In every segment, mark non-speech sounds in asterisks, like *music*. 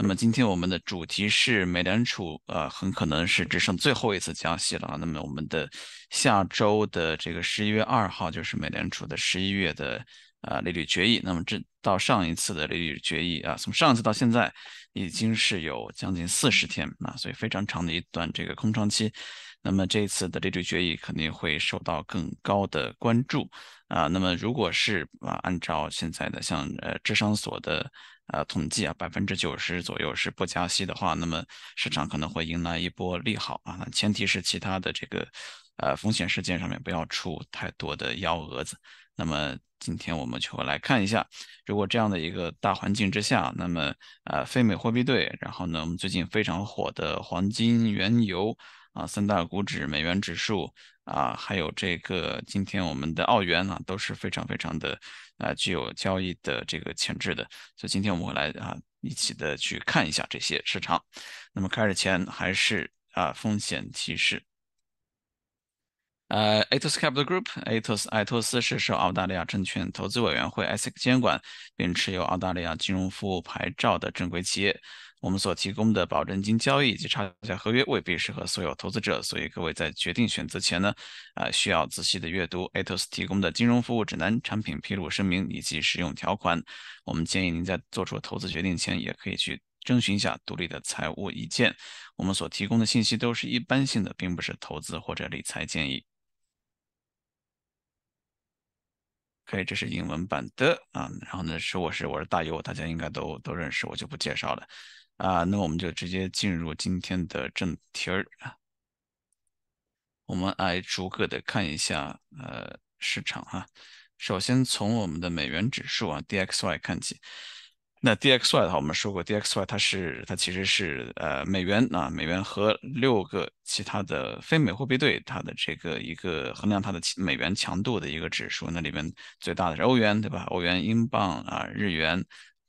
那么今天我们的主题是美联储，呃，很可能是只剩最后一次加息了。那么我们的下周的这个十一月二号就是美联储的十一月的啊利率决议。那么这到上一次的利率决议啊，从上一次到现在已经是有将近四十天啊，所以非常长的一段这个空窗期。那么这一次的利率决议肯定会受到更高的关注啊。那么如果是啊，按照现在的像呃，智商所的。呃，统计啊，百分之九十左右是不加息的话，那么市场可能会迎来一波利好啊。前提是其他的这个呃风险事件上面不要出太多的幺蛾子。那么今天我们就会来看一下，如果这样的一个大环境之下，那么呃非美货币对，然后呢我们最近非常火的黄金、原油。啊，三大股指、美元指数啊，还有这个今天我们的澳元啊，都是非常非常的啊具有交易的这个潜质的。所以今天我们会来啊一起的去看一下这些市场。那么开始前还是啊风险提示。呃，Atos Capital Group，Atos Atos 是受澳大利亚证券投资委员会 ASIC 监管，并持有澳大利亚金融服务牌照的正规企业。我们所提供的保证金交易以及差价合约未必适合所有投资者，所以各位在决定选择前呢，啊，需要仔细的阅读 Ato s 提供的金融服务指南、产品披露声明以及使用条款。我们建议您在做出投资决定前，也可以去征询一下独立的财务意见。我们所提供的信息都是一般性的，并不是投资或者理财建议。可以，这是英文版的啊。然后呢，是我是我是大优，大家应该都都认识，我就不介绍了。啊，那我们就直接进入今天的正题儿啊。我们来逐个的看一下，呃，市场哈。首先从我们的美元指数啊，DXY 看起。那 DXY 的话，我们说过，DXY 它是它其实是呃美元啊，美元和六个其他的非美货币对它的这个一个衡量它的美元强度的一个指数。那里面最大的是欧元，对吧？欧元、英镑啊，日元。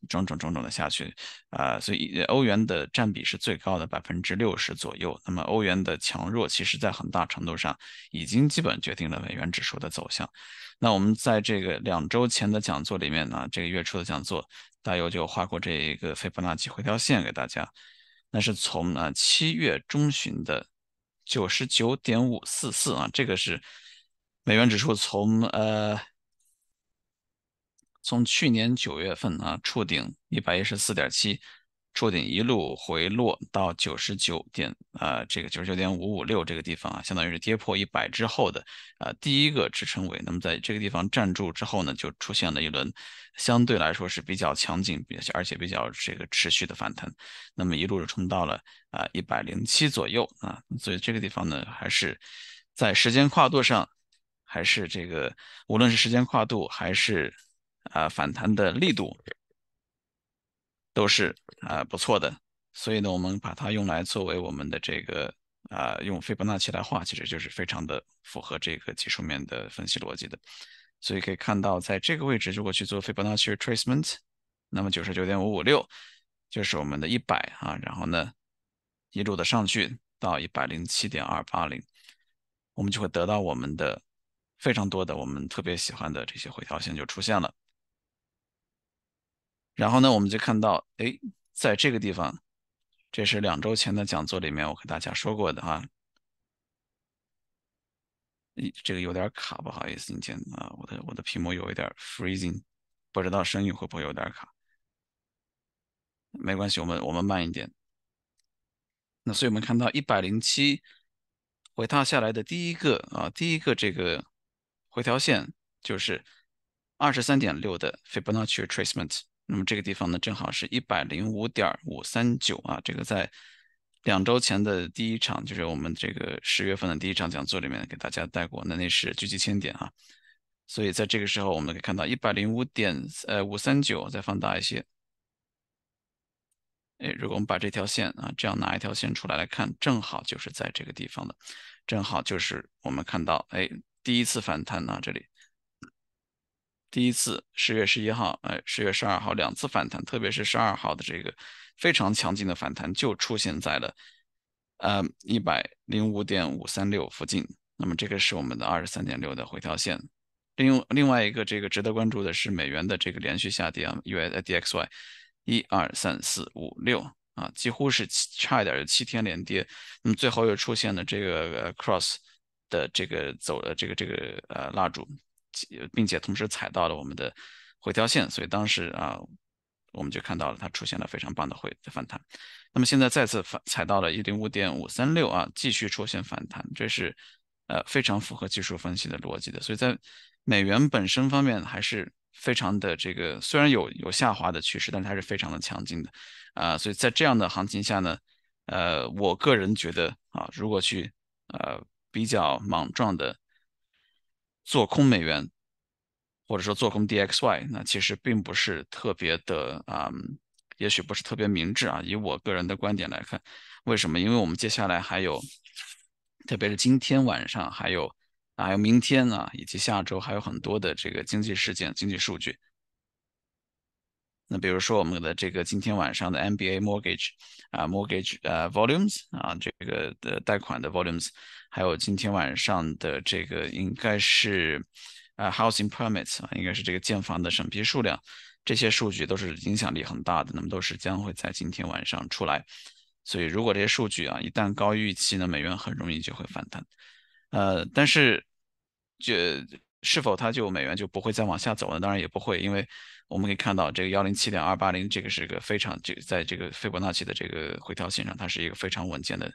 种种种种的下去，啊，所以欧元的占比是最高的百分之六十左右。那么欧元的强弱，其实在很大程度上已经基本决定了美元指数的走向。那我们在这个两周前的讲座里面呢，这个月初的讲座，大友就画过这一个斐波那契回调线给大家。那是从啊七月中旬的九十九点五四四啊，这个是美元指数从呃。从去年九月份啊触顶一百一十四点七，触顶一路回落到九十九点啊，这个九十九点五五六这个地方啊，相当于是跌破一百之后的啊第一个支撑位。那么在这个地方站住之后呢，就出现了一轮相对来说是比较强劲、比较而且比较这个持续的反弹，那么一路冲到了啊一百零七左右啊。所以这个地方呢，还是在时间跨度上，还是这个无论是时间跨度还是。啊，反弹的力度都是啊不错的，所以呢，我们把它用来作为我们的这个啊，用斐波那契来画，其实就是非常的符合这个技术面的分析逻辑的。所以可以看到，在这个位置如果去做斐波那契 tracement，那么九十九点五五六就是我们的一百啊，然后呢一路的上去到一百零七点二八零，我们就会得到我们的非常多的我们特别喜欢的这些回调线就出现了。然后呢，我们就看到，哎，在这个地方，这是两周前的讲座里面我跟大家说过的哈。你这个有点卡，不好意思，今天啊，我的我的屏幕有一点 freezing，不知道声音会不会有点卡。没关系，我们我们慢一点。那所以，我们看到一百零七回踏下来的第一个啊，第一个这个回调线就是二十三点六的 Fibonacci retracement。那么这个地方呢，正好是105.539啊，这个在两周前的第一场，就是我们这个十月份的第一场讲座里面给大家带过，那那是狙击千点啊，所以在这个时候我们可以看到105点呃539再放大一些，哎，如果我们把这条线啊这样拿一条线出来来看，正好就是在这个地方的，正好就是我们看到哎第一次反弹呢这里。第一次十月十一号，哎，十月十二号两次反弹，特别是十二号的这个非常强劲的反弹就出现在了呃一百零五点五三六附近。那么这个是我们的二十三点六的回调线。另另外一个这个值得关注的是美元的这个连续下跌，USDXY 啊一二三四五六啊，几乎是差一点七天连跌。那么最后又出现了这个 cross 的这个走的这个这个呃蜡烛。并且同时踩到了我们的回调线，所以当时啊，我们就看到了它出现了非常棒的回反弹。那么现在再次反踩到了一零五点五三六啊，继续出现反弹，这是呃非常符合技术分析的逻辑的。所以在美元本身方面还是非常的这个，虽然有有下滑的趋势，但是它是非常的强劲的啊。所以在这样的行情下呢，呃，我个人觉得啊，如果去呃比较莽撞的。做空美元，或者说做空 DXY，那其实并不是特别的啊，也许不是特别明智啊。以我个人的观点来看，为什么？因为我们接下来还有，特别是今天晚上还有，还有明天呢，以及下周还有很多的这个经济事件、经济数据。那比如说我们的这个今天晚上的 MBA mortgage 啊，mortgage 呃 volumes 啊，这个的贷款的 volumes，还有今天晚上的这个应该是啊 housing permits 啊，应该是这个建房的审批数量，这些数据都是影响力很大的，那么都是将会在今天晚上出来，所以如果这些数据啊一旦高预期呢，美元很容易就会反弹，呃，但是就。是否它就美元就不会再往下走了？当然也不会，因为我们可以看到这个幺零七点二八零，这个是个非常这在这个斐波那契的这个回调线上，它是一个非常稳健的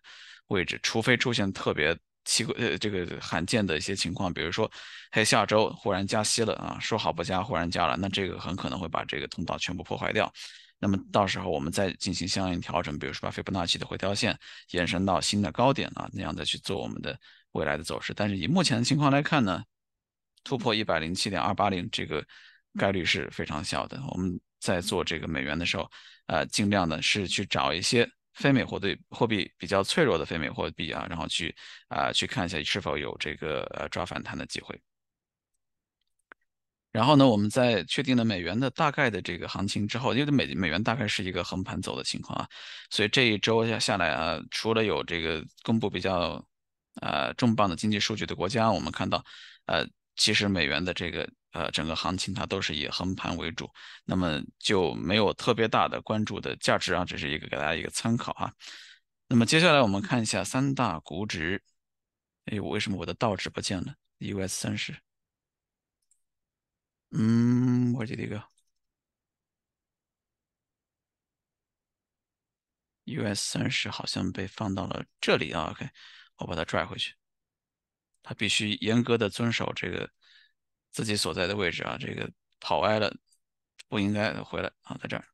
位置。除非出现特别奇呃这个罕见的一些情况，比如说嘿下周忽然加息了啊，说好不加忽然加了，那这个很可能会把这个通道全部破坏掉。那么到时候我们再进行相应调整，比如说把斐波那契的回调线延伸到新的高点啊那样再去做我们的未来的走势。但是以目前的情况来看呢？突破一百零七点二八零这个概率是非常小的。我们在做这个美元的时候，呃，尽量的是去找一些非美货对货币比较脆弱的非美货币啊，然后去啊去看一下是否有这个呃抓反弹的机会。然后呢，我们在确定了美元的大概的这个行情之后，因为美美元大概是一个横盘走的情况啊，所以这一周要下来啊，除了有这个公布比较呃重磅的经济数据的国家，我们看到呃。其实美元的这个呃整个行情它都是以横盘为主，那么就没有特别大的关注的价值啊，这是一个给大家一个参考啊。那么接下来我们看一下三大股指，哎，为什么我的道指不见了？U.S. 三十，嗯我这里 r u s 三十好像被放到了这里啊，OK，我把它拽回去。他必须严格的遵守这个自己所在的位置啊，这个跑歪了不应该回来啊，在这儿。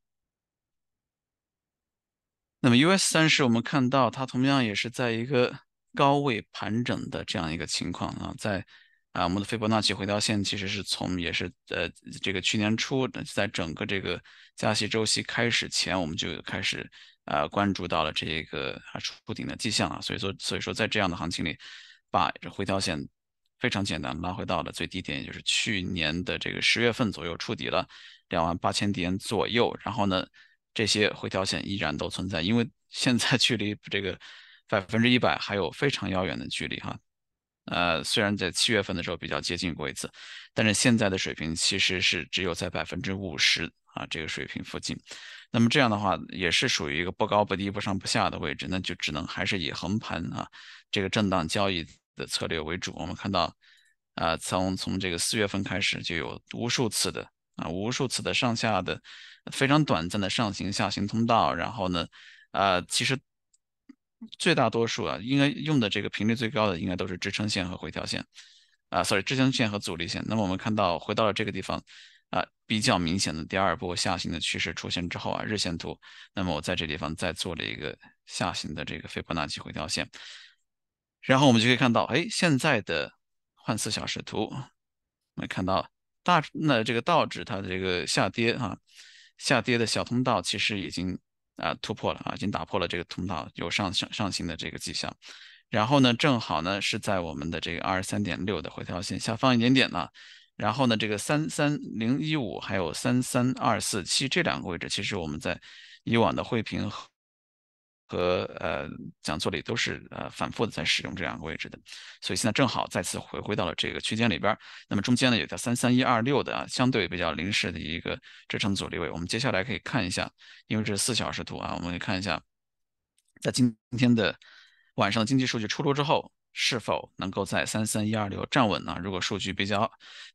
那么 US 三十，我们看到它同样也是在一个高位盘整的这样一个情况啊，在啊我们的斐波那契回调线其实是从也是呃这个去年初，在整个这个加息周期开始前，我们就开始啊关注到了这个啊触顶的迹象啊，所以说所以说在这样的行情里。把这回调线非常简单，拉回到了最低点，也就是去年的这个十月份左右触底了两万八千点左右。然后呢，这些回调线依然都存在，因为现在距离这个百分之一百还有非常遥远的距离哈。呃，虽然在七月份的时候比较接近过一次，但是现在的水平其实是只有在百分之五十啊这个水平附近。那么这样的话，也是属于一个不高不低、不上不下的位置，那就只能还是以横盘啊这个震荡交易。的策略为主，我们看到，啊，从从这个四月份开始就有无数次的啊，无数次的上下的非常短暂的上行下行通道，然后呢，啊，其实最大多数啊，应该用的这个频率最高的应该都是支撑线和回调线，啊，所以支撑线和阻力线。那么我们看到回到了这个地方，啊，比较明显的第二波下行的趋势出现之后啊，日线图，那么我在这地方再做了一个下行的这个斐波那契回调线。然后我们就可以看到，哎，现在的幻四小时图，我们看到大那这个道指它的这个下跌啊，下跌的小通道其实已经啊突破了啊，已经打破了这个通道，有上上上行的这个迹象。然后呢，正好呢是在我们的这个二十三点六的回调线下方一点点啊。然后呢，这个三三零一五还有三三二四七这两个位置，其实我们在以往的汇评和和呃，讲座里都是呃反复的在使用这两个位置的，所以现在正好再次回归到了这个区间里边。那么中间呢，有条三三一二六的啊相对比较临时的一个支撑阻力位。我们接下来可以看一下，因为这是四小时图啊，我们可以看一下，在今天的晚上的经济数据出炉之后，是否能够在三三一二六站稳呢？如果数据比较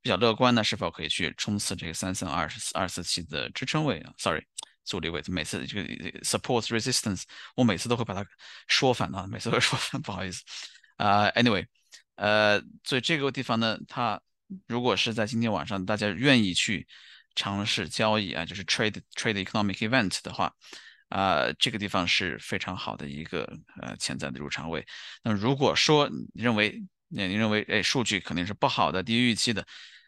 比较乐观呢，是否可以去冲刺这个三三二四二四七的支撑位啊？Sorry。阻力位，每次这个 support resistance，我每次都会把它说反了，每次说反不好意思。啊 a n y w a y 呃，所以这个地方呢，它如果是在今天晚上大家愿意去尝试交易啊，就是 trade trade economic event 的话，啊，这个地方是非常好的一个呃潜在的入场位。那如果说你认为，那你认为，哎，数据肯定是不好的，低于预期的，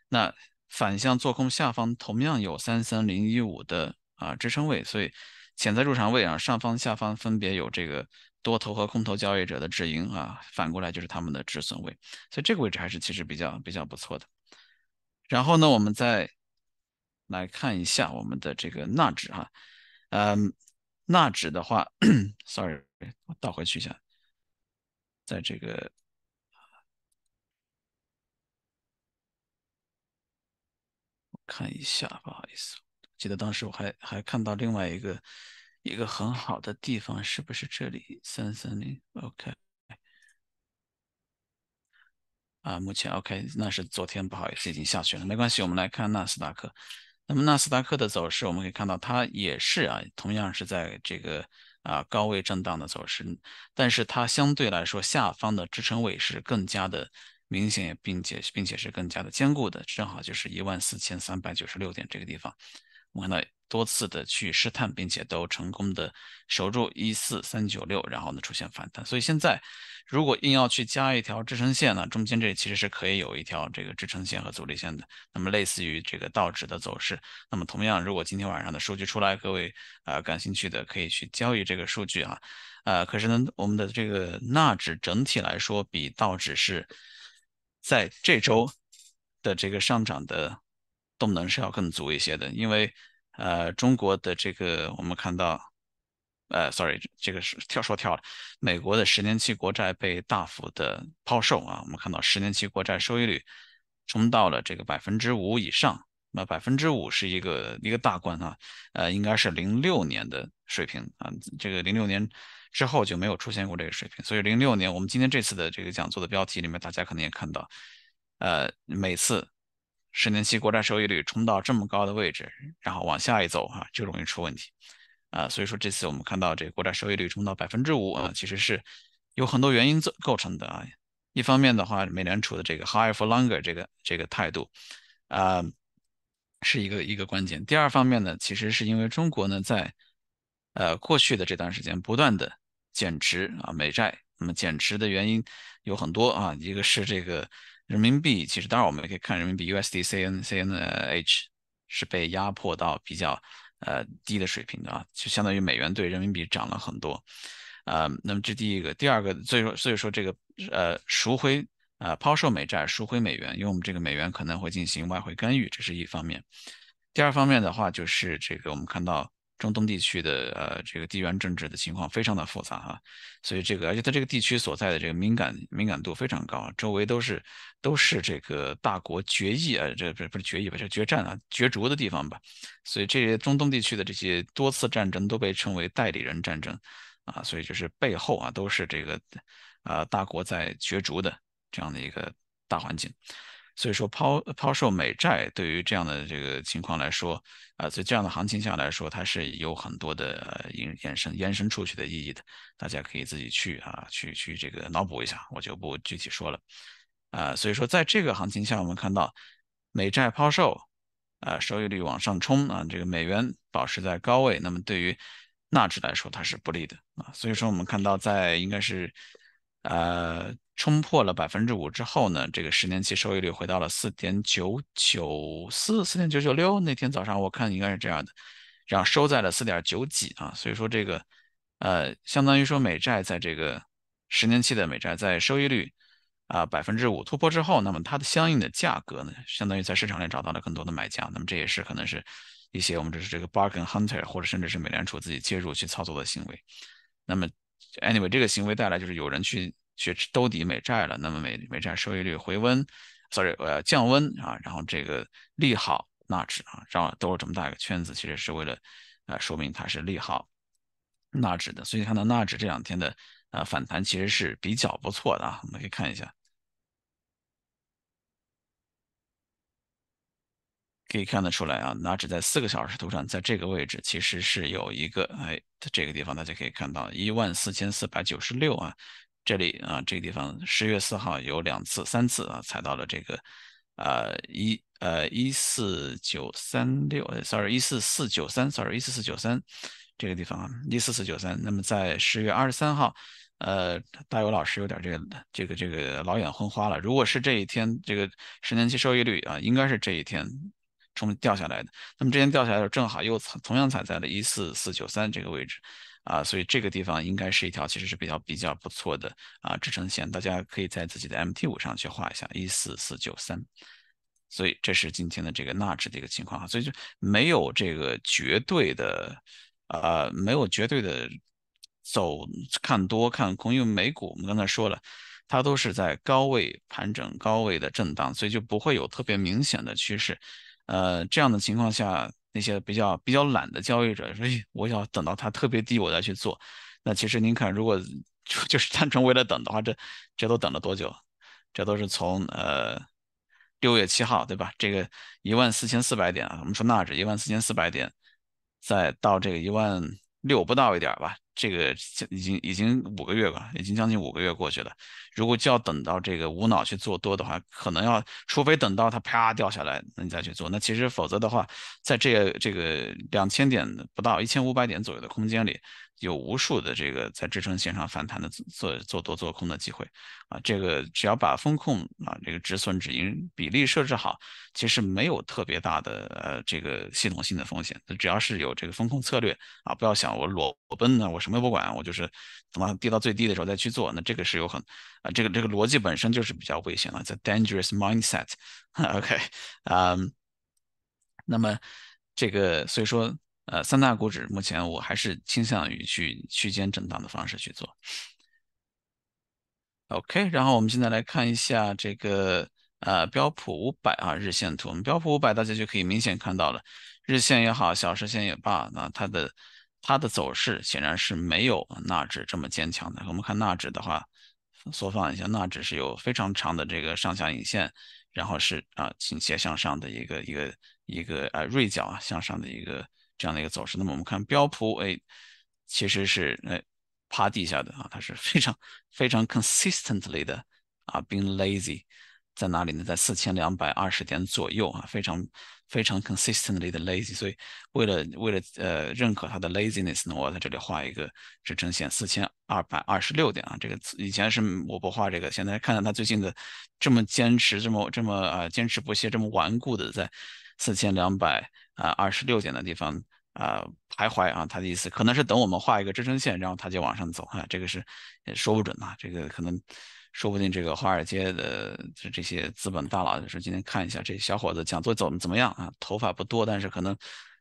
那反向做空下方同样有三三零一五的。啊，支撑位，所以潜在入场位啊，上方、下方分别有这个多头和空头交易者的止盈啊，反过来就是他们的止损位，所以这个位置还是其实比较比较不错的。然后呢，我们再来看一下我们的这个纳指哈，嗯，纳指的话，sorry，我倒回去一下，在这个看一下，不好意思。记得当时我还还看到另外一个一个很好的地方，是不是这里三三零？OK，啊，目前 OK，那是昨天不好意思已经下去了，没关系。我们来看纳斯达克，那么纳斯达克的走势，我们可以看到它也是啊，同样是在这个啊高位震荡的走势，但是它相对来说下方的支撑位是更加的明显，并且并且是更加的坚固的，正好就是一万四千三百九十六点这个地方。我们看到多次的去试探，并且都成功的守住一四三九六，然后呢出现反弹。所以现在如果硬要去加一条支撑线呢，中间这其实是可以有一条这个支撑线和阻力线的。那么类似于这个道指的走势。那么同样，如果今天晚上的数据出来，各位啊感兴趣的可以去交易这个数据哈。啊，可是呢，我们的这个纳指整体来说比道指是在这周的这个上涨的。动能是要更足一些的，因为呃，中国的这个我们看到，呃，sorry，这个是跳说跳了，美国的十年期国债被大幅的抛售啊，我们看到十年期国债收益率冲到了这个百分之五以上，那百分之五是一个一个大关啊，呃，应该是零六年的水平啊，这个零六年之后就没有出现过这个水平，所以零六年我们今天这次的这个讲座的标题里面大家可能也看到，呃，每次。十年期国债收益率冲到这么高的位置，然后往下一走啊，就容易出问题啊。所以说这次我们看到这个国债收益率冲到百分之五啊，其实是有很多原因造构成的啊。一方面的话，美联储的这个 higher for longer 这个这个态度啊，是一个一个关键。第二方面呢，其实是因为中国呢在呃过去的这段时间不断的减持啊美债，那么减持的原因有很多啊，一个是这个。人民币其实，当然我们也可以看人民币 USD C N C N 的 H 是被压迫到比较呃低的水平的啊，就相当于美元对人民币涨了很多，呃，那么这第一个，第二个，所以说所以说这个呃赎回呃抛售美债赎回美元，因为我们这个美元可能会进行外汇干预，这是一方面，第二方面的话就是这个我们看到。中东地区的呃，这个地缘政治的情况非常的复杂啊，所以这个，而且它这个地区所在的这个敏感敏感度非常高，周围都是都是这个大国决议啊，这不不是决议吧，这决战啊，角逐的地方吧。所以这些中东地区的这些多次战争都被称为代理人战争啊，所以就是背后啊都是这个呃大国在角逐的这样的一个大环境。所以说抛抛售美债对于这样的这个情况来说，啊，所以这样的行情下来说，它是有很多的呃延延伸延伸出去的意义的，大家可以自己去啊去去这个脑补一下，我就不具体说了，啊，所以说在这个行情下，我们看到美债抛售，啊，收益率往上冲啊，这个美元保持在高位，那么对于纳指来说它是不利的啊，所以说我们看到在应该是。呃，冲破了百分之五之后呢，这个十年期收益率回到了四点九九四、四点九九六。那天早上我看应该是这样的，然后收在了四点九几啊。所以说这个，呃，相当于说美债在这个十年期的美债在收益率啊百分之五突破之后，那么它的相应的价格呢，相当于在市场里找到了更多的买家。那么这也是可能是一些我们这是这个 bargain hunter，或者甚至是美联储自己介入去操作的行为。那么 Anyway，这个行为带来就是有人去去兜底美债了，那么美美债收益率回温，sorry 呃降温啊，然后这个利好纳指啊，绕兜了这么大一个圈子，其实是为了呃说明它是利好纳指的，所以看到纳指这两天的呃反弹其实是比较不错的啊，我们可以看一下。可以看得出来啊，拿指在四个小时图上，在这个位置其实是有一个哎，在这个地方大家可以看到一万四千四百九十六啊，这里啊这个地方十月四号有两次三次啊踩到了这个呃一呃一四九三六，sorry 一四四九三，sorry 一四四九三，这个地方啊一四四九三。那么在十月二十三号，呃，大有老师有点这个这个这个老眼昏花了。如果是这一天这个十年期收益率啊，应该是这一天。从掉下来的，那么之前掉下来的时候，正好又同样踩在了14493这个位置啊，所以这个地方应该是一条其实是比较比较不错的啊支撑线，大家可以在自己的 MT 五上去画一下14493。所以这是今天的这个纳指的一个情况啊，所以就没有这个绝对的啊，没有绝对的走看多看空，因为美股我们刚才说了，它都是在高位盘整、高位的震荡，所以就不会有特别明显的趋势。呃，这样的情况下，那些比较比较懒的交易者说：“我要等到它特别低，我再去做。”那其实您看，如果 *laughs* 就是单纯为了等的话，这这都等了多久？这都是从呃六月七号，对吧？这个一万四千四百点，我们说纳指一万四千四百点，再到这个一万六不到一点吧。这个已经已经五个月吧，已经将近五个月过去了。如果就要等到这个无脑去做多的话，可能要除非等到它啪掉下来，那你再去做。那其实否则的话，在这这个两千点不到一千五百点左右的空间里。有无数的这个在支撑线上反弹的做做多做空的机会啊，这个只要把风控啊这个止损止盈比例设置好，其实没有特别大的呃这个系统性的风险。只要是有这个风控策略啊，不要想我裸奔呢，我什么都不管，我就是等它跌到最低的时候再去做，那这个是有很啊这个这个逻辑本身就是比较危险的，the dangerous mindset。*laughs* OK 啊，那么这个所以说。呃，三大股指目前我还是倾向于去区间震荡的方式去做。OK，然后我们现在来看一下这个呃标普五百啊日线图，标普五百大家就可以明显看到了，日线也好，小时线也罢，那它的它的走势显然是没有纳指这么坚强的。我们看纳指的话，缩放一下，纳指是有非常长的这个上下影线，然后是啊倾斜向上的一个一个一个啊锐角啊向上的一个。这样的一个走势，那么我们看标普哎，其实是哎趴地下的啊，它是非常非常 consistently 的啊，being lazy 在哪里呢？在四千两百二十点左右啊，非常非常 consistently 的 lazy。所以为了为了呃认可它的 l a z i n e s s 呢，我在这里画一个支撑线四千二百二十六点啊，这个以前是我不画这个，现在看到它最近的这么坚持，这么这么啊坚持不懈，这么顽固的在。四千两百啊，二十六点的地方啊徘徊啊，他的意思可能是等我们画一个支撑线，然后他就往上走啊，这个是也说不准啊，这个可能说不定这个华尔街的这些资本大佬就是今天看一下这小伙子讲座怎么怎么样啊，头发不多，但是可能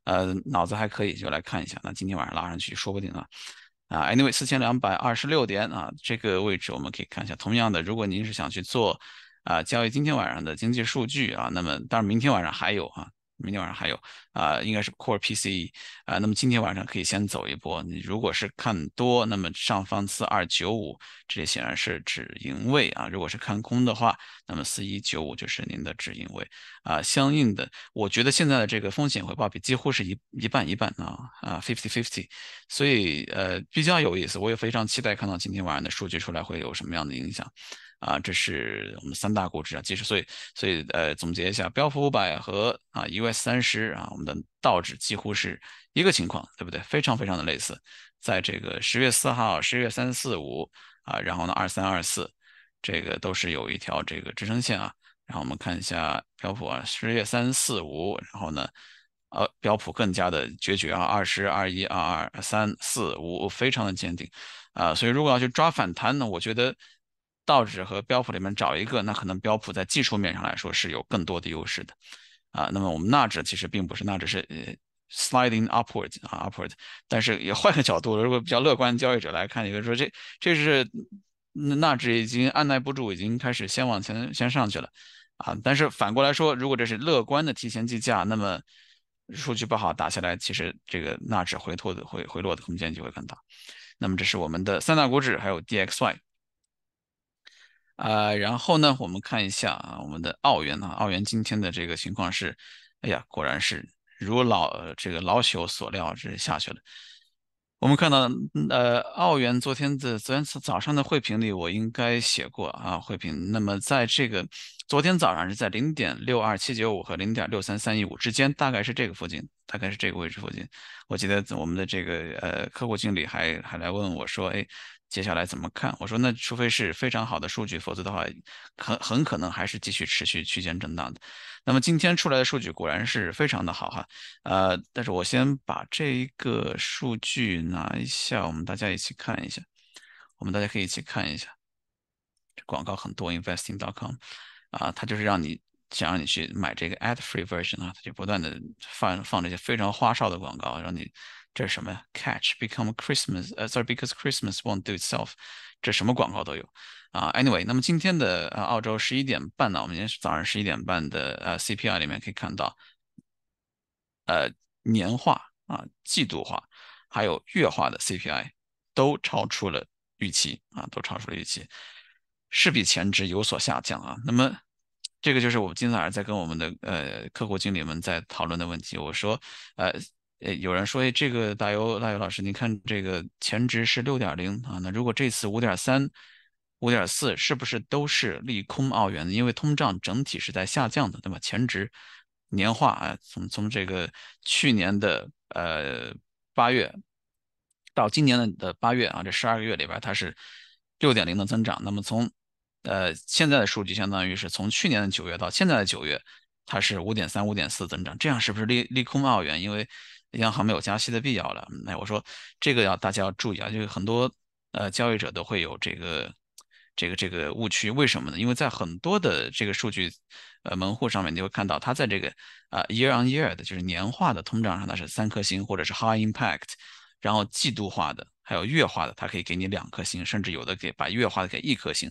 呃脑子还可以，就来看一下。那今天晚上拉上去说不定啊啊，Anyway，四千两百二十六点啊，这个位置我们可以看一下。同样的，如果您是想去做。啊，交易今天晚上的经济数据啊，那么当然明天晚上还有啊，明天晚上还有啊，应该是 Core PCE 啊，那么今天晚上可以先走一波。你如果是看多，那么上方四二九五这里显然是止盈位啊；如果是看空的话，那么四一九五就是您的止盈位啊。相应的，我觉得现在的这个风险回报比几乎是一一半一半啊啊，fifty fifty，所以呃比较有意思，我也非常期待看到今天晚上的数据出来会有什么样的影响。啊，这是我们三大股指啊，其实所以所以呃，总结一下，标普五百和啊 US 三十啊，我们的道指几乎是一个情况，对不对？非常非常的类似。在这个十月四号、十月三四五啊，然后呢二三二四，这个都是有一条这个支撑线啊。然后我们看一下标普啊，十月三四五，然后呢呃标普更加的决绝啊，二十二一二二三四五，非常的坚定啊。所以如果要去抓反弹呢，我觉得。道指和标普里面找一个，那可能标普在技术面上来说是有更多的优势的啊。那么我们纳指其实并不是纳指是呃 sliding upward 啊 upward，但是也换个角度，如果比较乐观的交易者来看，也就说这这是纳指已经按耐不住，已经开始先往前先上去了啊。但是反过来说，如果这是乐观的提前计价，那么数据不好打下来，其实这个纳指回拖的回回落的空间就会更大。那么这是我们的三大股指，还有 DXY。啊，然后呢，我们看一下啊，我们的澳元啊，澳元今天的这个情况是，哎呀，果然是如老这个老朽所料，是下去了。我们看到，呃，澳元昨天的昨天早上的汇评里，我应该写过啊，汇评。那么在这个昨天早上是在零点六二七九五和零点六三三一五之间，大概是这个附近，大概是这个位置附近。我记得我们的这个呃客户经理还还来问我说，哎。接下来怎么看？我说，那除非是非常好的数据，否则的话，很很可能还是继续持续区间震荡的。那么今天出来的数据果然是非常的好哈，呃，但是我先把这一个数据拿一下，我们大家一起看一下，我们大家可以一起看一下。这广告很多，investing.com，啊，它就是让你想让你去买这个 ad-free version 啊，它就不断的放放这些非常花哨的广告，让你。这是什么？Catch 呀 become Christmas？呃，Sorry，because Christmas won't do itself。这什么广告都有啊。Anyway，那么今天的呃，澳洲十一点半呢？我们今天早上十一点半的呃 CPI 里面可以看到，呃，年化啊、季度化还有月化的 CPI 都超出了预期啊，都超出了预期，势必前值有所下降啊。那么这个就是我今天早上在跟我们的呃客户经理们在讨论的问题。我说呃。呃，有人说，哎，这个大友大友老师，你看这个前值是六点零啊，那如果这次五点三、五点四，是不是都是利空澳元？因为通胀整体是在下降的，对吧？前值年化啊，从从这个去年的呃八月到今年的的八月啊，这十二个月里边它是六点零的增长。那么从呃现在的数据，相当于是从去年的九月到现在的九月，它是五点三、五点四增长，这样是不是利利空澳元？因为央行没有加息的必要了。那我说这个要大家要注意啊，就是很多呃交易者都会有这个这个这个误区。为什么呢？因为在很多的这个数据呃门户上面，你会看到它在这个啊 year-on-year 的就是年化的通胀上，呢，是三颗星或者是 high impact，然后季度化的。还有月化的，它可以给你两颗星，甚至有的给把月化的给一颗星，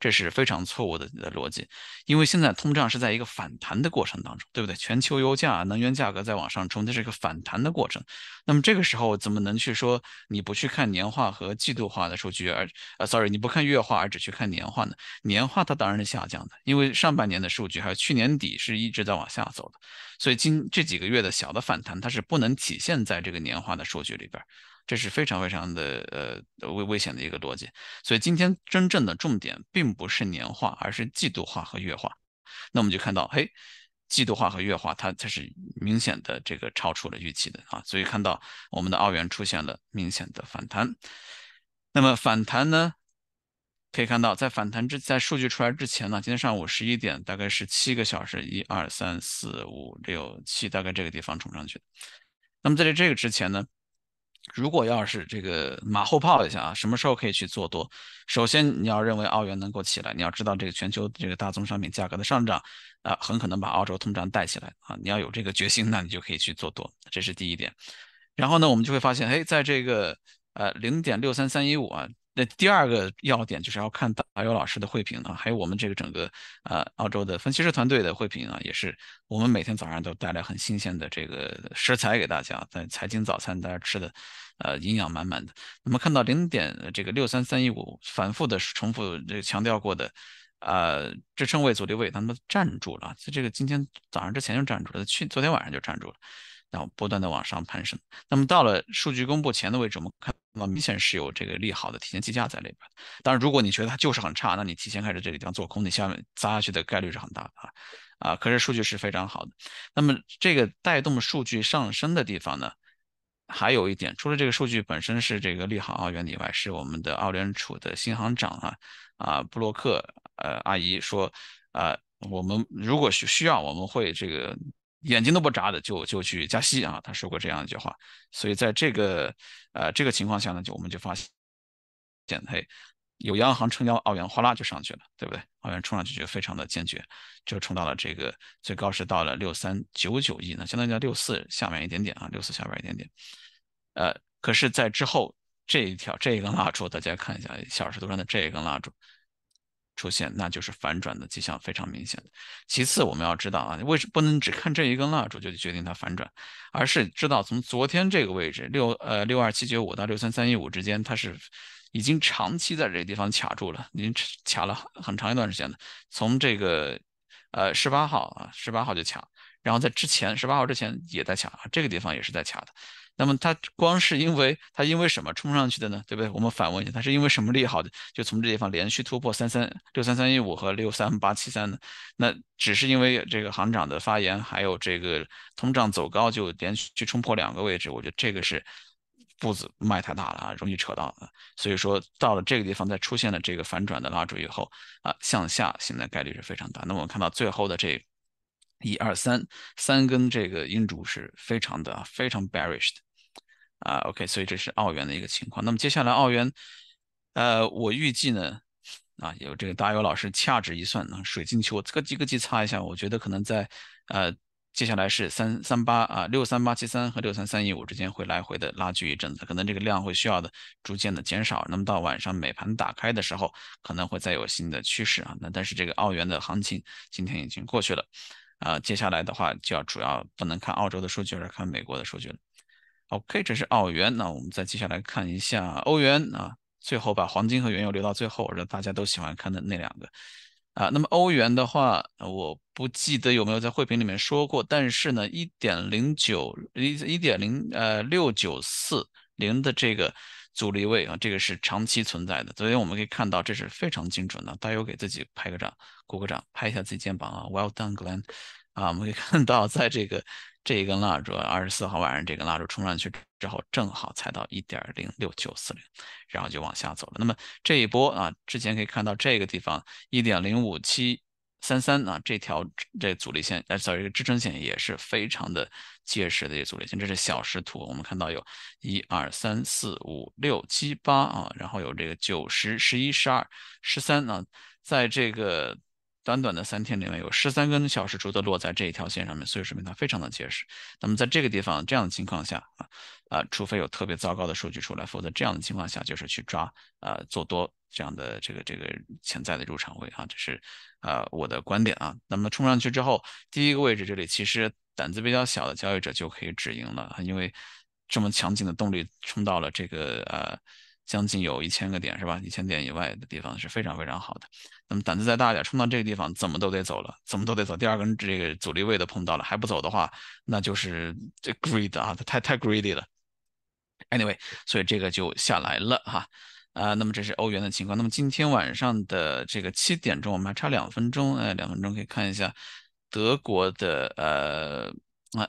这是非常错误的逻辑。因为现在通胀是在一个反弹的过程当中，对不对？全球油价、能源价格在往上冲，这是一个反弹的过程。那么这个时候怎么能去说你不去看年化和季度化的数据，而啊，sorry，你不看月化而只去看年化呢？年化它当然是下降的，因为上半年的数据还有去年底是一直在往下走的，所以今这几个月的小的反弹它是不能体现在这个年化的数据里边。这是非常非常的呃危危险的一个逻辑，所以今天真正的重点并不是年化，而是季度化和月化。那我们就看到，嘿，季度化和月化，它它是明显的这个超出了预期的啊，所以看到我们的澳元出现了明显的反弹。那么反弹呢，可以看到在反弹之在数据出来之前呢，今天上午十一点大概是七个小时，一二三四五六七，大概这个地方冲上去。那么在这这个之前呢？如果要是这个马后炮一下啊，什么时候可以去做多？首先你要认为澳元能够起来，你要知道这个全球这个大宗商品价格的上涨啊，很可能把澳洲通胀带起来啊。你要有这个决心，那你就可以去做多，这是第一点。然后呢，我们就会发现，哎，在这个呃零点六三三一五啊。那第二个要点就是要看导游老师的汇评啊，还有我们这个整个呃澳洲的分析师团队的汇评啊，也是我们每天早上都带来很新鲜的这个食材给大家，在财经早餐大家吃的呃营养满满的。那么看到零点这个六三三一五反复的重复这个强调过的呃支撑位阻力位，他们站住了。这个今天早上之前就站住了，去昨天晚上就站住了。然后不断的往上攀升，那么到了数据公布前的位置，我们看到明显是有这个利好的提前计价在里边。但是如果你觉得它就是很差，那你提前开始这个地方做空，你下面砸下去的概率是很大的啊啊！可是数据是非常好的，那么这个带动数据上升的地方呢，还有一点，除了这个数据本身是这个利好澳元以外，是我们的澳联储的新行长啊啊布洛克呃阿姨说啊，我们如果需需要，我们会这个。眼睛都不眨的就就去加息啊，他说过这样一句话，所以在这个呃这个情况下呢，就我们就发现减配有央行撑腰，澳元哗啦就上去了，对不对？澳元冲上去就非常的坚决，就冲到了这个最高是到了六三九九亿呢，相当于六四下面一点点啊，六四下面一点点。呃，可是，在之后这一条这一根蜡烛，大家看一下小时图上的这一根蜡烛。出现，那就是反转的迹象非常明显的。其次，我们要知道啊，为什么不能只看这一根蜡烛就决定它反转，而是知道从昨天这个位置六呃六二七九五到六三三一五之间，它是已经长期在这个地方卡住了，已经卡了很长一段时间的。从这个呃十八号啊，十八号就卡，然后在之前十八号之前也在卡，这个地方也是在卡的。那么它光是因为它因为什么冲上去的呢？对不对？我们反问一下，它是因为什么利好的？就从这地方连续突破三三六三三一五和六三八七三呢？那只是因为这个行长的发言，还有这个通胀走高，就连续去冲破两个位置。我觉得这个是步子迈太大了啊，容易扯到的。所以说到了这个地方，再出现了这个反转的蜡烛以后啊，向下现在概率是非常大。那我们看到最后的这一二三三根这个阴烛是非常的非常 bearish 的。啊，OK，所以这是澳元的一个情况。那么接下来，澳元，呃，我预计呢，啊，有这个大友老师掐指一算啊，水晶球，我搁机搁机擦一下，我觉得可能在呃，接下来是三三八啊，六三八七三和六三三一五之间会来回的拉锯一阵子，可能这个量会需要的逐渐的减少。那么到晚上美盘打开的时候，可能会再有新的趋势啊。那但是这个澳元的行情今天已经过去了，啊，接下来的话就要主要不能看澳洲的数据是看美国的数据了。O.K. 这是澳元，那我们再接下来看一下欧元啊。最后把黄金和原油留到最后，是大家都喜欢看的那两个啊。那么欧元的话，我不记得有没有在汇评里面说过，但是呢，一点零九一一点零呃六九四零的这个阻力位啊，这个是长期存在的。昨天我们可以看到，这是非常精准的，大家给自己拍个掌、鼓个掌、拍一下自己肩膀啊。Well done, Glenn！啊，我们可以看到在这个。这一根蜡烛，二十四号晚上这根蜡烛冲上去之后，正好踩到一点零六九四零，然后就往下走了。那么这一波啊，之前可以看到这个地方一点零五七三三啊，这条这阻力线来找一个支撑线，也是非常的结实的一个阻力线。这是小时图，我们看到有一二三四五六七八啊，然后有这个九十十一十二十三啊，在这个。短短的三天里面有十三根小时柱都落在这一条线上面，所以说明它非常的结实。那么在这个地方这样的情况下啊，啊，除非有特别糟糕的数据出来，否则这样的情况下就是去抓啊做多这样的这个这个潜在的入场位啊，这是啊我的观点啊。那么冲上去之后，第一个位置这里其实胆子比较小的交易者就可以止盈了，因为这么强劲的动力冲到了这个啊。将近有一千个点是吧？一千点以外的地方是非常非常好的。那么胆子再大点，冲到这个地方，怎么都得走了，怎么都得走。第二根这个阻力位都碰到了，还不走的话，那就是 g r e e d 啊，太太 greedy 了。Anyway，所以这个就下来了哈。啊，那么这是欧元的情况。那么今天晚上的这个七点钟，我们还差两分钟，呃，两分钟可以看一下德国的呃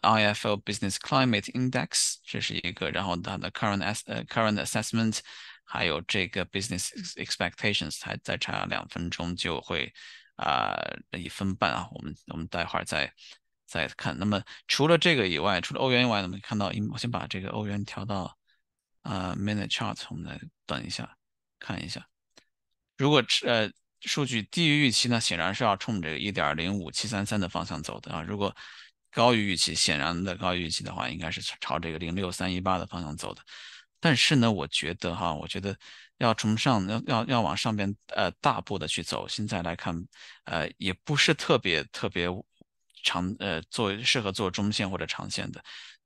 i f l Business Climate Index，这是一个，然后它的 current ass 呃 current assessment。还有这个 business expectations 还再差两分钟就会啊一分半啊，我们我们待会儿再再看。那么除了这个以外，除了欧元以外，我们看到，我先把这个欧元调到啊 minute chart，我们来等一下看一下。如果呃数据低于预期呢，显然是要冲这个一点零五七三三的方向走的啊。如果高于预期，显然的高于预期的话，应该是朝这个零六三一八的方向走的。但是呢，我觉得哈，我觉得要从上要要要往上边呃大步的去走，现在来看呃也不是特别特别长呃做适合做中线或者长线的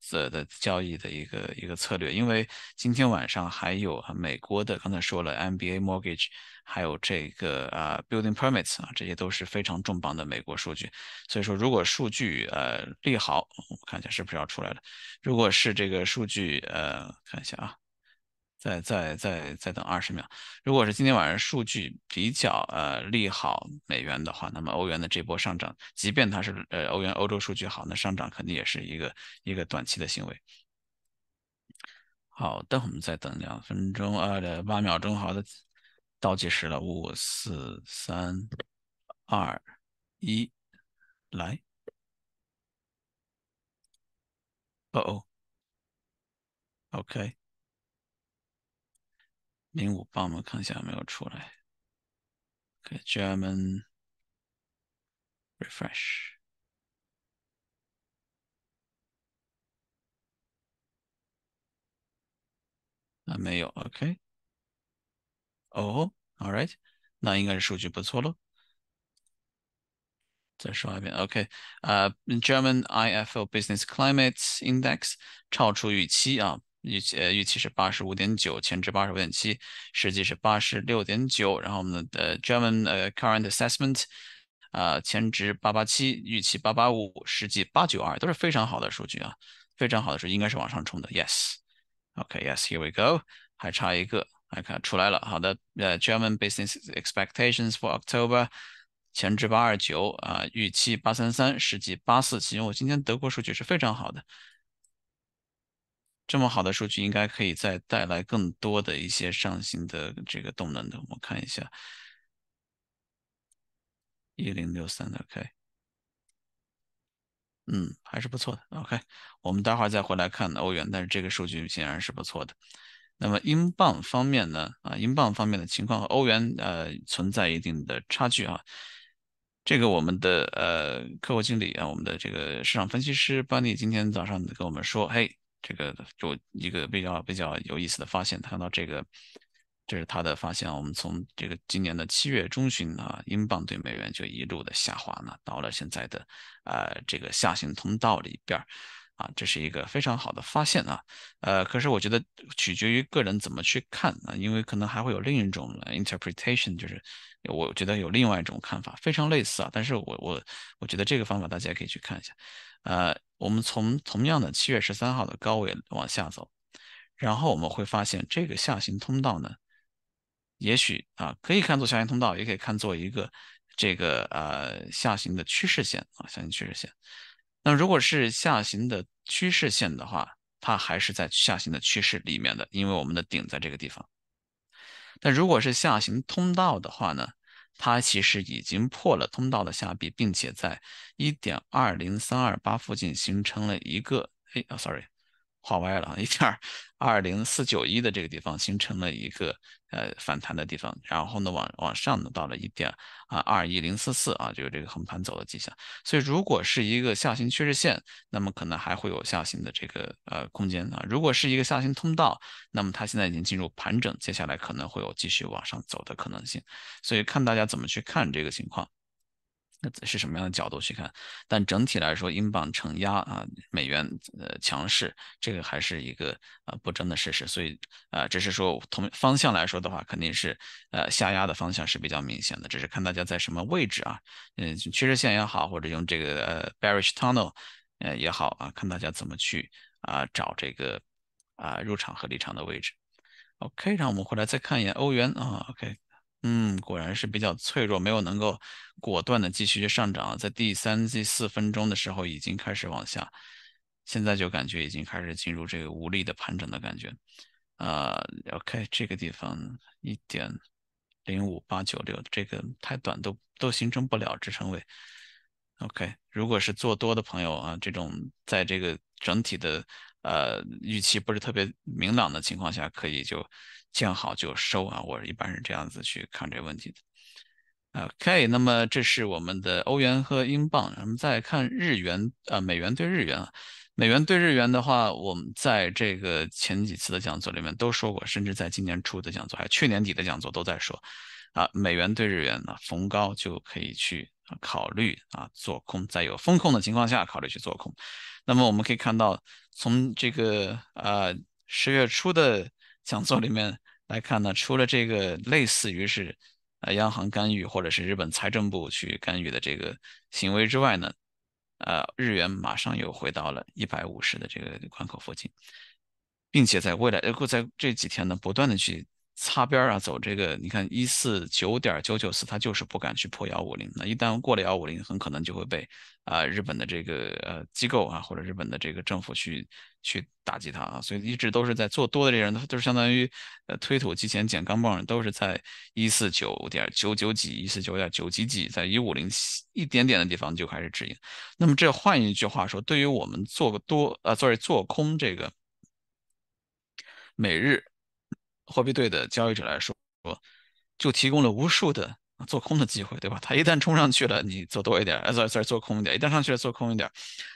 的的交易的一个一个策略，因为今天晚上还有美国的刚才说了 MBA mortgage。还有这个啊，building permits 啊，这些都是非常重磅的美国数据。所以说，如果数据呃利好，我看一下是不是要出来了。如果是这个数据呃，看一下啊，再再再再等二十秒。如果是今天晚上数据比较呃利好美元的话，那么欧元的这波上涨，即便它是呃欧元欧洲数据好，那上涨肯定也是一个一个短期的行为。好的，我们再等两分钟二的八秒钟。好的。倒计时了，五、四、三、二、一，来！哦哦，OK，零五帮我们看一下有没有出来。German refresh，啊，没有，OK。哦，alright，那应该是数据不错喽。再说一遍，OK，呃、uh,，German IFO Business Climate Index 超出预期啊，预期呃预期是八十五点九，前值八十五点七，实际是八十六点九。然后我们的 German 呃 Current Assessment 啊、呃，前值八八七，预期八八五，实际八九二，都是非常好的数据啊，非常好的数据，应该是往上冲的。Yes，OK，Yes，Here、okay, we go，还差一个。来看出来了，好的，呃，German business expectations for October 前值八二九啊，预期八三三，实际八四七。我今天德国数据是非常好的，这么好的数据应该可以再带来更多的一些上行的这个动能的。我们看一下一零六三，OK，嗯，还是不错的，OK。我们待会儿再回来看欧元，但是这个数据显然是不错的。那么英镑方面呢？啊，英镑方面的情况和欧元呃存在一定的差距啊。这个我们的呃客户经理啊，我们的这个市场分析师班尼今天早上跟我们说，嘿，这个有一个比较比较有意思的发现。他看到这个，这是他的发现。我们从这个今年的七月中旬呢，英镑对美元就一路的下滑呢，到了现在的啊这个下行通道里边儿。啊，这是一个非常好的发现啊，呃，可是我觉得取决于个人怎么去看啊，因为可能还会有另一种 interpretation，就是我觉得有另外一种看法，非常类似啊，但是我我我觉得这个方法大家可以去看一下，呃，我们从同样的七月十三号的高位往下走，然后我们会发现这个下行通道呢，也许啊可以看作下行通道，也可以看作一个这个呃下行的趋势线啊，下行趋势线。那如果是下行的趋势线的话，它还是在下行的趋势里面的，因为我们的顶在这个地方。那如果是下行通道的话呢，它其实已经破了通道的下壁，并且在一点二零三二八附近形成了一个，哎，啊，sorry，画歪了啊，一点。二零四九一的这个地方形成了一个呃反弹的地方，然后呢，往往上呢到了一点啊二一零四四啊，就有这个横盘走的迹象。所以如果是一个下行趋势线，那么可能还会有下行的这个呃空间啊。如果是一个下行通道，那么它现在已经进入盘整，接下来可能会有继续往上走的可能性。所以看大家怎么去看这个情况。那是什么样的角度去看？但整体来说，英镑承压啊，美元呃强势，这个还是一个啊不争的事实。所以啊，只是说同方向来说的话，肯定是呃下压的方向是比较明显的。只是看大家在什么位置啊，嗯，趋势线也好，或者用这个呃 bearish tunnel 呃也好啊，看大家怎么去啊找这个啊入场和离场的位置。OK，让我们回来再看一眼欧元啊。OK。嗯，果然是比较脆弱，没有能够果断的继续去上涨啊，在第三、第四分钟的时候已经开始往下，现在就感觉已经开始进入这个无力的盘整的感觉啊。OK，这个地方一点零五八九六，这个太短都都形成不了支撑位。OK，如果是做多的朋友啊，这种在这个整体的呃预期不是特别明朗的情况下，可以就。见好就收啊！我一般是这样子去看这个问题的。OK，那么这是我们的欧元和英镑。我们再看日元，呃，美元对日元。啊，美元对日元的话，我们在这个前几次的讲座里面都说过，甚至在今年初的讲座，还去年底的讲座都在说啊，美元对日元呢，逢高就可以去考虑啊做空，在有风控的情况下考虑去做空。那么我们可以看到，从这个啊十月初的。讲座里面来看呢，除了这个类似于是呃央行干预或者是日本财政部去干预的这个行为之外呢，呃日元马上又回到了一百五十的这个关口附近，并且在未来呃过在这几天呢不断的去。擦边啊，走这个，你看一四九点九九四，它就是不敢去破幺五零。那一旦过了幺五零，很可能就会被啊日本的这个呃机构啊或者日本的这个政府去去打击他啊。所以一直都是在做多的这人，都是相当于呃推土机前捡钢镚，都是在一四九点九九几、一四九点九几几，在一五零一点点的地方就开始止盈。那么这换一句话说，对于我们做个多啊，sorry，做空这个每日。货币对的交易者来说，就提供了无数的。做空的机会，对吧？它一旦冲上去了，你做多一点，再再再做空一点。一旦上去了，做空一点。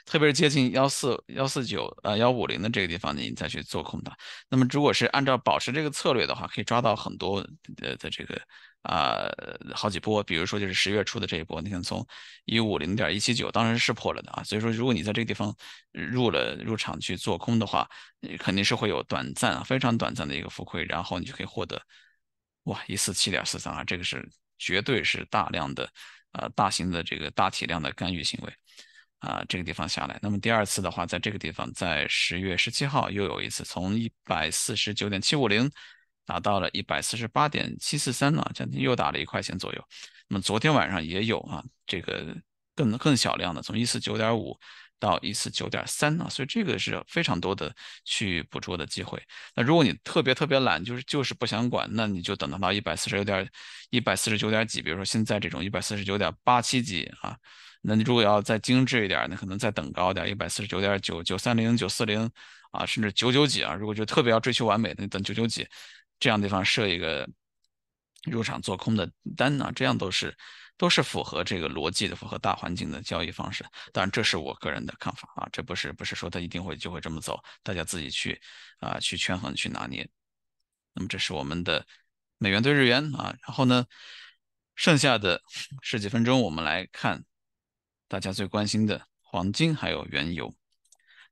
特别是接近幺四幺四九啊幺五零的这个地方，你再去做空它。那么，如果是按照保持这个策略的话，可以抓到很多呃的这个啊好几波。比如说就是十月初的这一波，你看从一五零点一七九，当然是破了的啊。所以说，如果你在这个地方入了入场去做空的话，肯定是会有短暂非常短暂的一个浮亏，然后你就可以获得哇一四七点四三啊，这个是。绝对是大量的，呃，大型的这个大体量的干预行为，啊，这个地方下来。那么第二次的话，在这个地方，在十月十七号又有一次，从一百四十九点七五零达到了一百四十八点七四三呢，将近又打了一块钱左右。那么昨天晚上也有啊，这个更更小量的，从一四九点五。到一四九点三啊，所以这个是非常多的去捕捉的机会。那如果你特别特别懒，就是就是不想管，那你就等到到一百四十九点一百四十九点几，比如说现在这种一百四十九点八七几啊，那你如果要再精致一点，那可能再等高点，一百四十九点九九三零九四零啊，甚至九九几啊，如果就特别要追求完美的，等九九几这样地方设一个入场做空的单啊，这样都是。都是符合这个逻辑的，符合大环境的交易方式。当然，这是我个人的看法啊，这不是不是说它一定会就会这么走，大家自己去啊去权衡去拿捏。那么，这是我们的美元兑日元啊。然后呢，剩下的 *laughs* 十几分钟，我们来看大家最关心的黄金还有原油。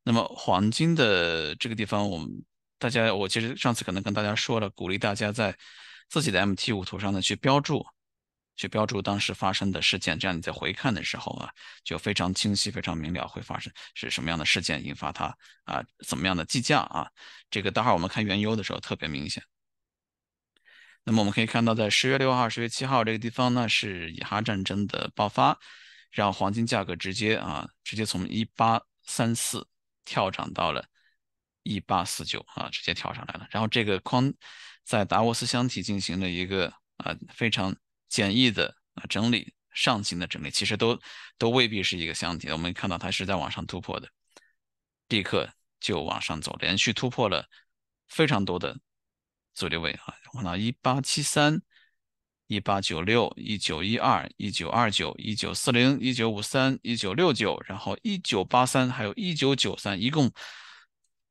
那么，黄金的这个地方，我们大家，我其实上次可能跟大家说了，鼓励大家在自己的 M T 五图上呢去标注。去标注当时发生的事件，这样你在回看的时候啊，就非常清晰、非常明了，会发生是什么样的事件引发它啊？怎么样的计价啊？这个待会儿我们看原油的时候特别明显。那么我们可以看到，在十月六号、十月七号这个地方呢，是以哈战争的爆发，让黄金价格直接啊，直接从一八三四跳涨到了一八四九啊，直接跳上来了。然后这个框在达沃斯箱体进行了一个啊，非常。简易的啊，整理上行的整理，其实都都未必是一个箱体。我们看到它是在往上突破的，立刻就往上走，连续突破了非常多的阻力位啊！看到一八七三、一八九六、一九一二、一九二九、一九四零、一九五三、一九六九，然后一九八三，还有一九九三，一共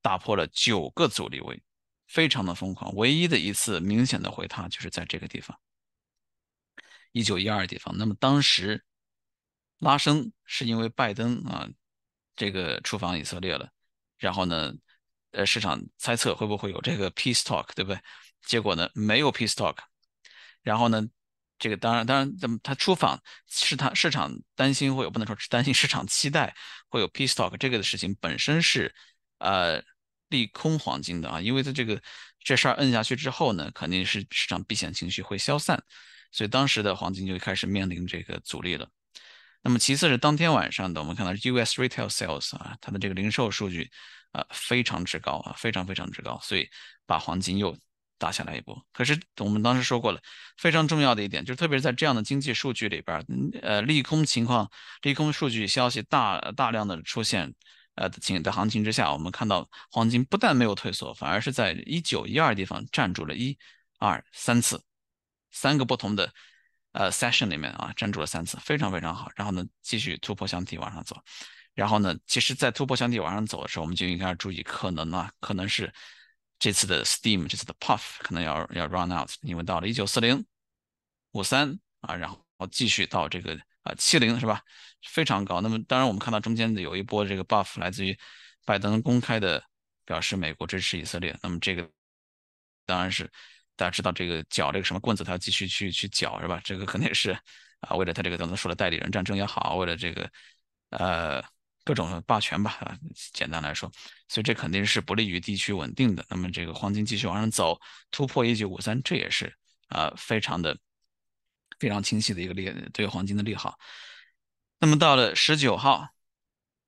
打破了九个阻力位，非常的疯狂。唯一的一次明显的回踏就是在这个地方。一九一二地方，那么当时拉升是因为拜登啊这个出访以色列了，然后呢，呃，市场猜测会不会有这个 peace talk，对不对？结果呢，没有 peace talk。然后呢，这个当然，当然，怎么他出访，是他市场担心会有，不能说是担心，市场期待会有 peace talk 这个的事情本身是呃利空黄金的啊，因为他这个这事儿摁下去之后呢，肯定是市场避险情绪会消散。所以当时的黄金就开始面临这个阻力了。那么，其次是当天晚上的，我们看到 U.S. Retail Sales 啊，它的这个零售数据啊非常之高啊，非常非常之高，所以把黄金又打下来一波。可是我们当时说过了，非常重要的一点就是，特别是在这样的经济数据里边，呃，利空情况、利空数据消息大大量的出现，呃，情的行情之下，我们看到黄金不但没有退缩，反而是在一九一二地方站住了一二三次。三个不同的呃 session 里面啊，站住了三次，非常非常好。然后呢，继续突破箱体往上走。然后呢，其实，在突破箱体往上走的时候，我们就应该注意可能啊，可能是这次的 Steam，这次的 Puff 可能要要 run out，因为到了一九四零五三啊，然后继续到这个啊七零是吧？非常高。那么当然，我们看到中间的有一波这个 Buff 来自于拜登公开的表示美国支持以色列。那么这个当然是。大家知道这个搅这个什么棍子，他要继续去去搅是吧？这个肯定是啊，为了他这个刚才说的代理人战争也好，为了这个呃各种霸权吧，简单来说，所以这肯定是不利于地区稳定的。那么这个黄金继续往上走，突破一九五三，这也是啊非常的非常清晰的一个利对黄金的利好。那么到了十九号，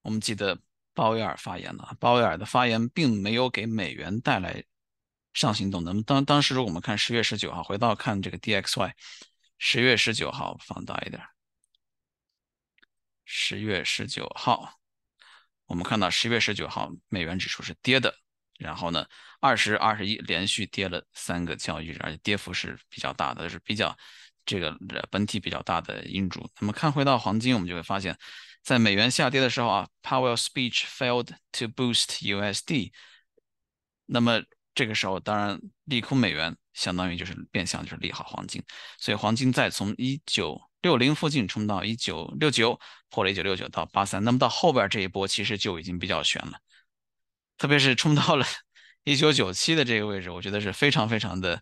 我们记得鲍威尔发言了，鲍威尔的发言并没有给美元带来。上行动能。当当时，如果我们看十月十九号，回到看这个 DXY，十月十九号放大一点。十月十九号，我们看到十月十九号美元指数是跌的。然后呢，二十、二十一连续跌了三个交易日，而且跌幅是比较大的，是比较这个本体比较大的阴柱，那么看回到黄金，我们就会发现，在美元下跌的时候啊，Power Speech failed to boost USD。那么这个时候，当然利空美元，相当于就是变相就是利好黄金，所以黄金再从一九六零附近冲到一九六九，破了一九六九到八三，那么到后边这一波其实就已经比较悬了，特别是冲到了 *laughs* 一九九七的这个位置，我觉得是非常非常的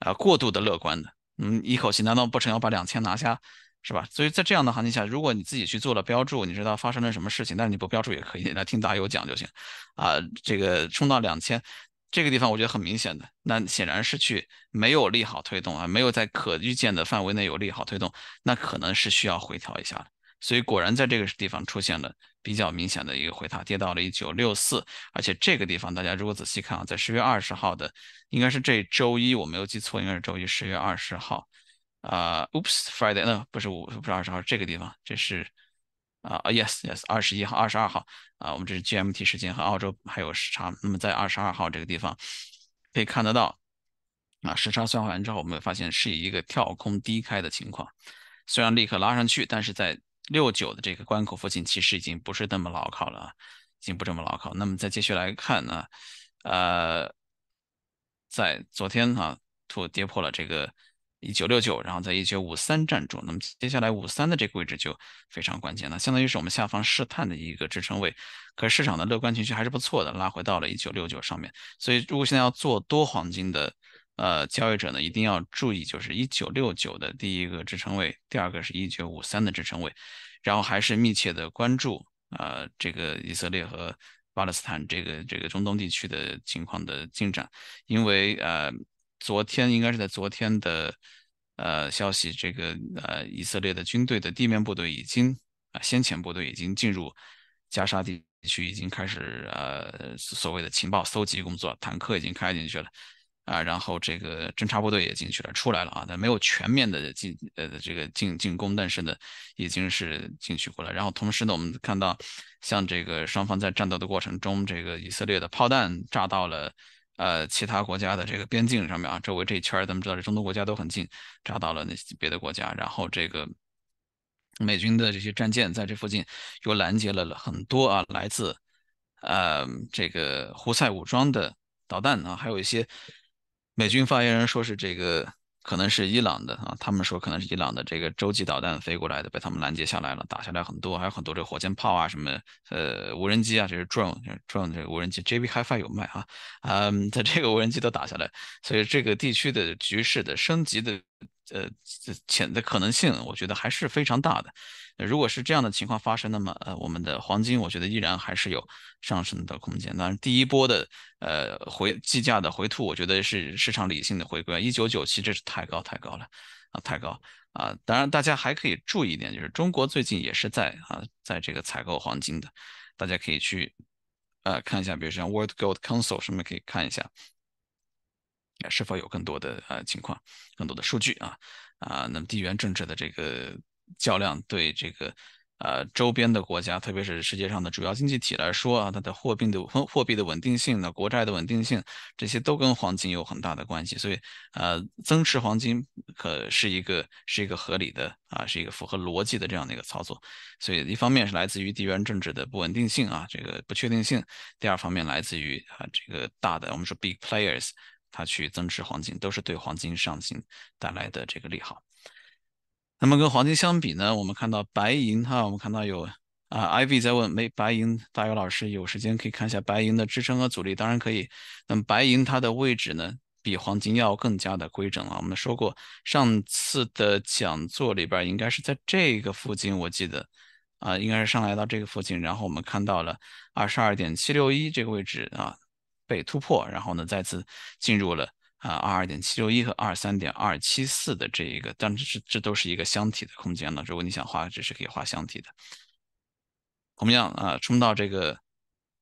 啊过度的乐观的，嗯，一口气难道不成要把两千拿下是吧？所以在这样的环境下，如果你自己去做了标注，你知道发生了什么事情，但是你不标注也可以，来听大有讲就行啊，这个冲到两千。这个地方我觉得很明显的，那显然是去没有利好推动啊，没有在可预见的范围内有利好推动，那可能是需要回调一下了。所以果然在这个地方出现了比较明显的一个回调，跌到了一九六四。而且这个地方大家如果仔细看啊，在十月二十号的，应该是这周一，我没有记错，应该是周一十月二十号啊。Oops，Friday 那不是五，不是二十号，这个地方这是。啊啊，yes yes，二十一号、二十二号啊，我们这是 GMT 时间和澳洲还有时差。那么在二十二号这个地方可以看得到，啊，时差算完之后，我们发现是一个跳空低开的情况。虽然立刻拉上去，但是在六九的这个关口附近，其实已经不是那么牢靠了，已经不这么牢靠。那么再继续来看呢，呃，在昨天啊，突跌破了这个。一九六九，然后在一九五三站住，那么接下来五三的这个位置就非常关键了，相当于是我们下方试探的一个支撑位。可市场的乐观情绪还是不错的，拉回到了一九六九上面。所以，如果现在要做多黄金的呃交易者呢，一定要注意，就是一九六九的第一个支撑位，第二个是一九五三的支撑位，然后还是密切的关注呃这个以色列和巴勒斯坦这个这个中东地区的情况的进展，因为呃。昨天应该是在昨天的呃消息，这个呃以色列的军队的地面部队已经啊先遣部队已经进入加沙地区，已经开始呃所谓的情报搜集工作，坦克已经开进去了啊，然后这个侦察部队也进去了，出来了啊，但没有全面的进呃这个进进攻，但是呢已经是进去过了。然后同时呢，我们看到像这个双方在战斗的过程中，这个以色列的炮弹炸到了。呃，其他国家的这个边境上面啊，周围这一圈咱们知道这中东国家都很近，炸到了那别的国家。然后这个美军的这些战舰在这附近又拦截了很多啊，来自呃这个胡塞武装的导弹啊，还有一些美军发言人说是这个。可能是伊朗的啊，他们说可能是伊朗的这个洲际导弹飞过来的，被他们拦截下来了，打下来很多，还有很多这个火箭炮啊，什么呃无人机啊，这是 drone，drone 这个无人机，JB HiFi 有卖啊，嗯，他这个无人机都打下来，所以这个地区的局势的升级的呃潜的可能性，我觉得还是非常大的。如果是这样的情况发生，那么呃，我们的黄金，我觉得依然还是有上升的空间。当然，第一波的呃回计价的回吐，我觉得是市场理性的回归。一九九七，这是太高太高了啊，太高啊！当然，大家还可以注意一点，就是中国最近也是在啊，在这个采购黄金的，大家可以去呃看一下，比如像 World Gold Council 上面可以看一下，是否有更多的呃情况，更多的数据啊啊。那么地缘政治的这个。较量对这个呃周边的国家，特别是世界上的主要经济体来说啊，它的货币的货币的稳定性、呢，国债的稳定性，这些都跟黄金有很大的关系。所以呃，增持黄金可是一个是一个合理的啊，是一个符合逻辑的这样的一个操作。所以一方面是来自于地缘政治的不稳定性啊，这个不确定性；第二方面来自于啊这个大的我们说 big players 它去增持黄金，都是对黄金上行带来的这个利好。那么跟黄金相比呢，我们看到白银哈，我们看到有啊 i v 在问没白银，大友老师有时间可以看一下白银的支撑和阻力，当然可以。那么白银它的位置呢，比黄金要更加的规整啊。我们说过上次的讲座里边，应该是在这个附近，我记得啊，应该是上来到这个附近，然后我们看到了二十二点七六一这个位置啊被突破，然后呢再次进入了。啊，二二点七六一和二三点二七四的这一个，但这这这都是一个箱体的空间了。如果你想画，只是可以画箱体的。同样啊，冲到这个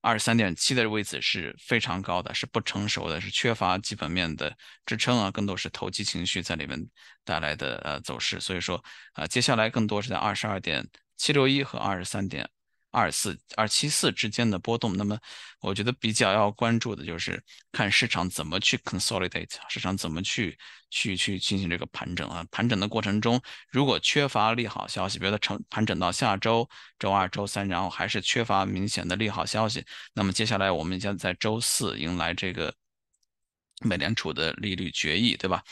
二十三点七的位置是非常高的，是不成熟的，是缺乏基本面的支撑啊，更多是投机情绪在里面带来的呃走势。所以说啊，接下来更多是在二十二点七六一和二十三点。二四二七四之间的波动，那么我觉得比较要关注的就是看市场怎么去 consolidate，市场怎么去去去进行这个盘整啊。盘整的过程中，如果缺乏利好消息，比如说成盘整到下周周二、周三，然后还是缺乏明显的利好消息，那么接下来我们将在周四迎来这个美联储的利率决议，对吧？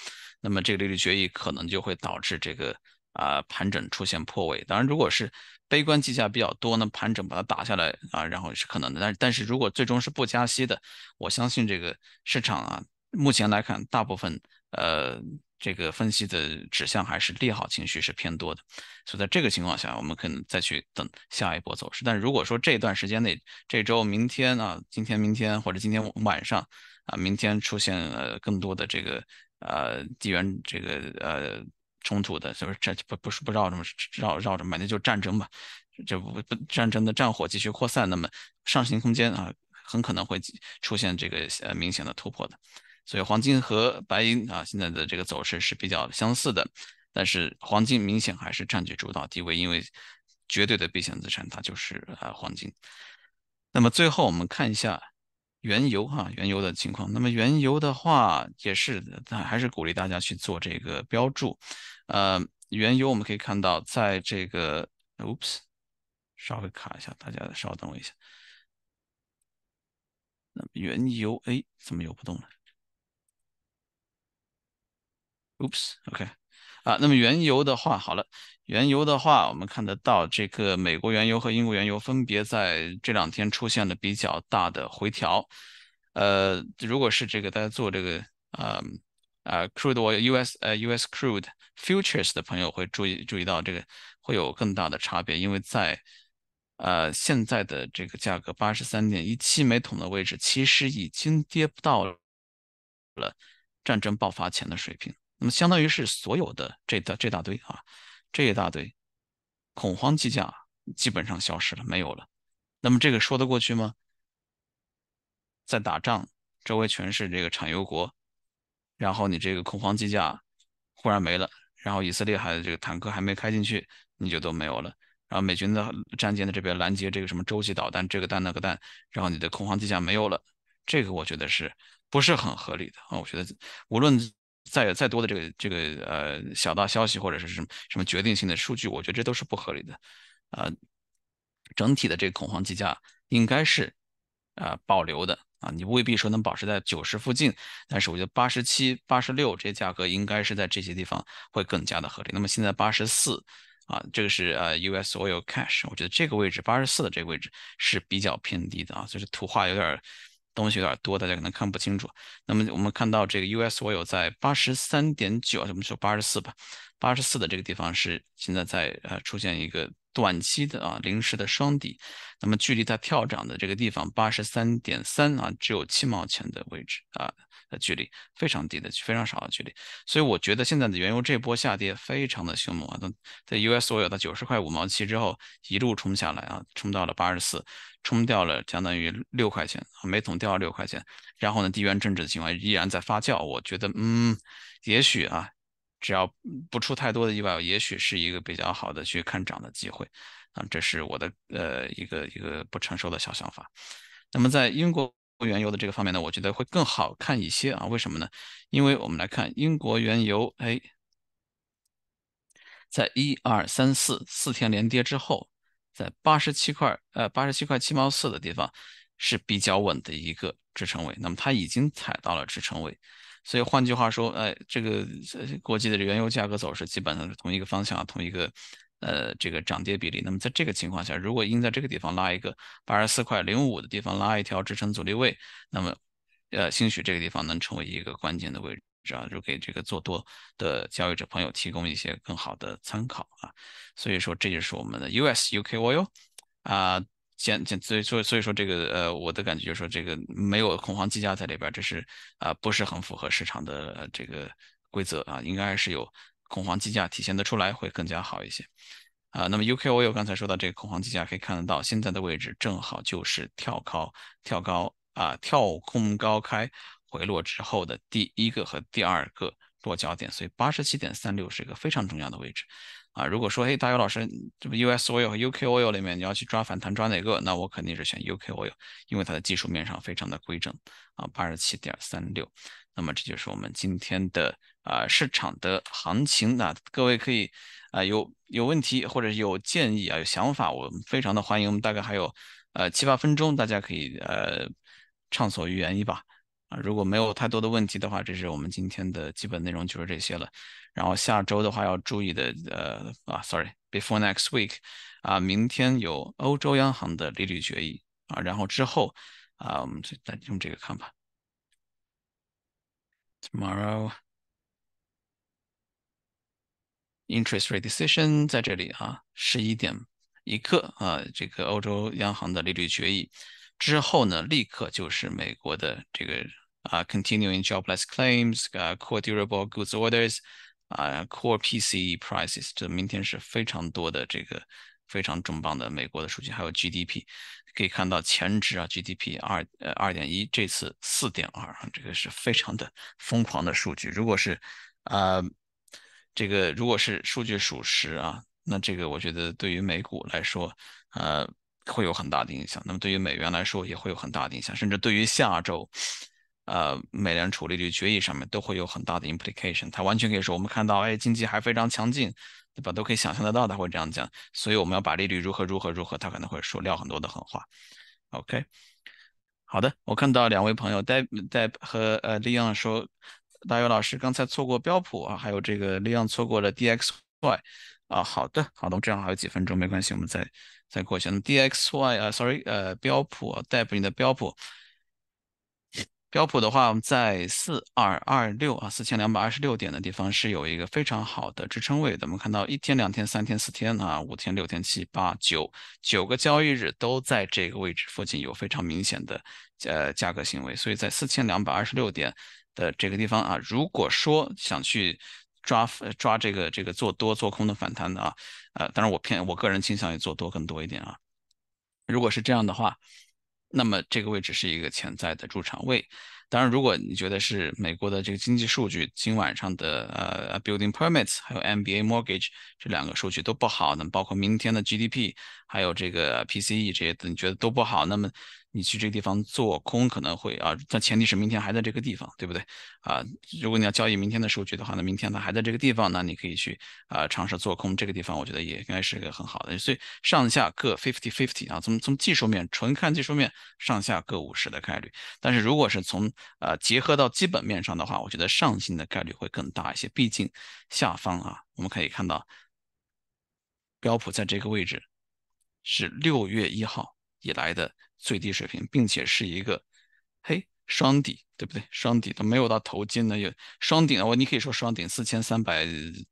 那么这个利率决议可能就会导致这个啊盘整出现破位。当然，如果是悲观迹象比较多呢，盘整把它打下来啊，然后是可能的。但是，但是如果最终是不加息的，我相信这个市场啊，目前来看，大部分呃，这个分析的指向还是利好情绪是偏多的。所以，在这个情况下，我们可能再去等下一波走势。但如果说这段时间内，这周、明天啊，今天、明天或者今天晚上啊，明天出现呃更多的这个呃地缘这个呃。冲突的，就是战不不是不绕着么绕绕着买，那就战争吧。这不不战争的战火继续扩散，那么上行空间啊，很可能会出现这个呃明显的突破的。所以黄金和白银啊，现在的这个走势是比较相似的，但是黄金明显还是占据主导地位，因为绝对的避险资产它就是呃黄金。那么最后我们看一下原油哈，原油的情况。那么原油的话也是，还是鼓励大家去做这个标注。呃，原油我们可以看到，在这个，oops，稍微卡一下，大家稍等我一下。那么原油，哎，怎么游不动了？oops，OK，啊，那么原油的话，好了，原油的话，我们看得到这个美国原油和英国原油分别在这两天出现了比较大的回调。呃，如果是这个，大家做这个，啊。啊，crude，我 US 呃 US crude futures 的朋友会注意注意到这个会有更大的差别，因为在呃现在的这个价格八十三点一七每桶的位置，其实已经跌不到了战争爆发前的水平。那么相当于是所有的这大这大堆啊这一大堆恐慌计价基本上消失了，没有了。那么这个说得过去吗？在打仗，周围全是这个产油国。然后你这个恐慌计价忽然没了，然后以色列还的这个坦克还没开进去，你就都没有了。然后美军的战舰的这边拦截这个什么洲际导弹，这个弹那个弹，然后你的恐慌计价没有了，这个我觉得是不是很合理的啊？我觉得无论再有再多的这个这个呃小道消息或者是什么什么决定性的数据，我觉得这都是不合理的。啊，整体的这个恐慌计价应该是啊保留的。啊，你未必说能保持在九十附近，但是我觉得八十七、八十六这些价格应该是在这些地方会更加的合理。那么现在八十四，啊，这个是呃 US oil cash，我觉得这个位置八十四的这个位置是比较偏低的啊。就是图画有点东西有点多，大家可能看不清楚。那么我们看到这个 US oil 在八十三点九，我们说八十四吧。八十四的这个地方是现在在呃出现一个短期的啊临时的双底，那么距离它跳涨的这个地方八十三点三啊只有七毛钱的位置啊的距离非常低的非常少的距离，所以我觉得现在的原油这波下跌非常的凶猛啊，在 U.S. 所有的九十块五毛七之后一路冲下来啊，冲到了八十四，冲掉了相当于六块钱啊，每桶掉了六块钱，然后呢地缘政治的情况依然在发酵，我觉得嗯，也许啊。只要不出太多的意外，也许是一个比较好的去看涨的机会啊，这是我的呃一个一个不成熟的小想法。那么在英国原油的这个方面呢，我觉得会更好看一些啊？为什么呢？因为我们来看英国原油，哎，在一二三四四天连跌之后，在八十七块呃八十七块七毛四的地方是比较稳的一个支撑位，那么它已经踩到了支撑位。所以换句话说，呃，这个国际的原油价格走势基本上是同一个方向，同一个呃这个涨跌比例。那么在这个情况下，如果应在这个地方拉一个八十四块零五的地方拉一条支撑阻力位，那么呃，兴许这个地方能成为一个关键的位置啊，就给这个做多的交易者朋友提供一些更好的参考啊。所以说，这就是我们的 U.S.U.K. oil 啊。先，所以，所以，所以说这个，呃，我的感觉就是说，这个没有恐慌计价在里边，这是啊，不是很符合市场的这个规则啊，应该是有恐慌计价体现得出来，会更加好一些啊。那么 U K O 有刚才说到这个恐慌计价，可以看得到现在的位置正好就是跳高、跳高啊、跳空高开回落之后的第一个和第二个落脚点，所以八十七点三六是一个非常重要的位置。啊，如果说，哎，大友老师，这不 U S Oil 和 U K Oil 里面你要去抓反弹抓哪个？那我肯定是选 U K Oil，因为它的技术面上非常的规整啊，八十七点三六。那么这就是我们今天的啊市场的行情啊，各位可以啊有有问题或者有建议啊有想法，我们非常的欢迎。我们大概还有呃七八分钟，大家可以呃畅所欲言一吧啊。如果没有太多的问题的话，这是我们今天的基本内容，就是这些了。然后下周的话要注意的，呃啊，sorry，before next week，啊，明天有欧洲央行的利率决议啊，然后之后啊，我们再用这个看吧。Tomorrow interest rate decision 在这里啊，十一点一刻啊，这个欧洲央行的利率决议之后呢，立刻就是美国的这个啊，continuing jobless claims，啊，core durable goods orders。啊，Core PCE Prices，这明天是非常多的这个非常重磅的美国的数据，还有 GDP，可以看到前值啊，GDP 二呃二点一，这次四点二，这个是非常的疯狂的数据。如果是啊，这个如果是数据属实啊，那这个我觉得对于美股来说，呃，会有很大的影响。那么对于美元来说也会有很大的影响，甚至对于下周。呃，美联储利率决议上面都会有很大的 implication，他完全可以说，我们看到，哎，经济还非常强劲，对吧？都可以想象得到他会这样讲，所以我们要把利率如何如何如何，他可能会说撂很多的狠话。OK，好的，我看到两位朋友，Deb 和呃利昂说，大友老师刚才错过标普啊，还有这个利昂错过了 DXY 啊，好的，好的，正好还有几分钟没关系，我们再再过去。下 DXY 啊，sorry，呃，标普戴普你的标普。标普的话，我们在四二二六啊，四千两百二十六点的地方是有一个非常好的支撑位的。我们看到一天、两天、三天、四天啊、五天、六天、七八九九个交易日都在这个位置附近有非常明显的呃价格行为，所以在四千两百二十六点的这个地方啊，如果说想去抓抓这个这个做多做空的反弹的啊，呃，当然我偏我个人倾向于做多更多一点啊。如果是这样的话。那么这个位置是一个潜在的入场位。当然，如果你觉得是美国的这个经济数据，今晚上的呃 building permits，还有 MBA mortgage 这两个数据都不好，那么包括明天的 GDP，还有这个 PCE 这些，你觉得都不好，那么。你去这个地方做空可能会啊，但前提是明天还在这个地方，对不对啊？如果你要交易明天的数据的话，那明天它还在这个地方，那你可以去啊尝试做空这个地方，我觉得也应该是一个很好的。所以上下各 fifty fifty 啊，从从技术面纯看技术面上下各五十的概率。但是如果是从呃结合到基本面上的话，我觉得上行的概率会更大一些，毕竟下方啊我们可以看到标普在这个位置是六月一号。以来的最低水平，并且是一个嘿双底，对不对？双底都没有到头肩呢，有双顶的我你可以说双顶，四千三百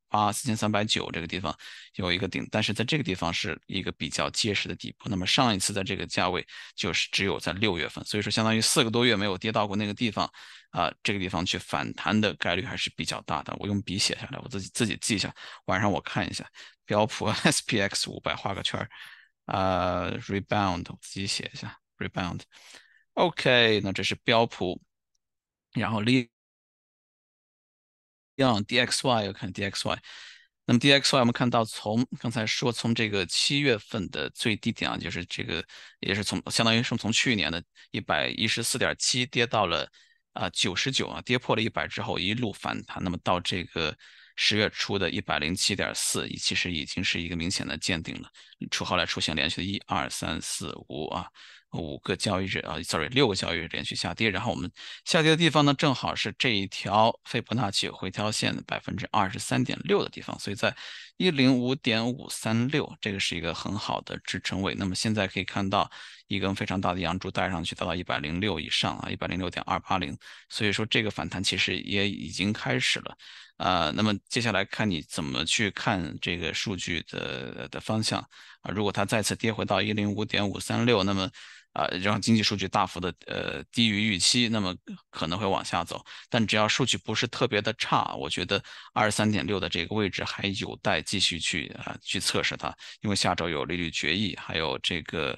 八、四千三百九这个地方有一个顶，但是在这个地方是一个比较结实的底部。那么上一次在这个价位就是只有在六月份，所以说相当于四个多月没有跌到过那个地方啊。这个地方去反弹的概率还是比较大的。我用笔写下来，我自己自己记一下，晚上我看一下标普 SPX *laughs* 五百画个圈。啊，rebound，我自己写一下，rebound。OK，那这是标普，然后另 on DXY，要看 DXY。那么 DXY，我们看到从刚才说从这个七月份的最低点啊，就是这个也是从相当于是从去年的一百一十四点七跌到了啊九十九啊，跌破了一百之后一路反弹，那么到这个。十月初的一百零七点四其实已经是一个明显的见顶了。出后来出现连续的一二三四五啊五个交易日啊，sorry 六个交易日连续下跌。然后我们下跌的地方呢，正好是这一条斐波那契回调线的百分之二十三点六的地方。所以在一零五点五三六，这个是一个很好的支撑位。那么现在可以看到一根非常大的阳柱带上去，达到一百零六以上啊，一百零六点二八零。所以说这个反弹其实也已经开始了。啊，那么接下来看你怎么去看这个数据的的方向啊。如果它再次跌回到一零五点五三六，那么啊，让经济数据大幅的呃低于预期，那么可能会往下走。但只要数据不是特别的差，我觉得二十三点六的这个位置还有待继续去啊去测试它，因为下周有利率决议，还有这个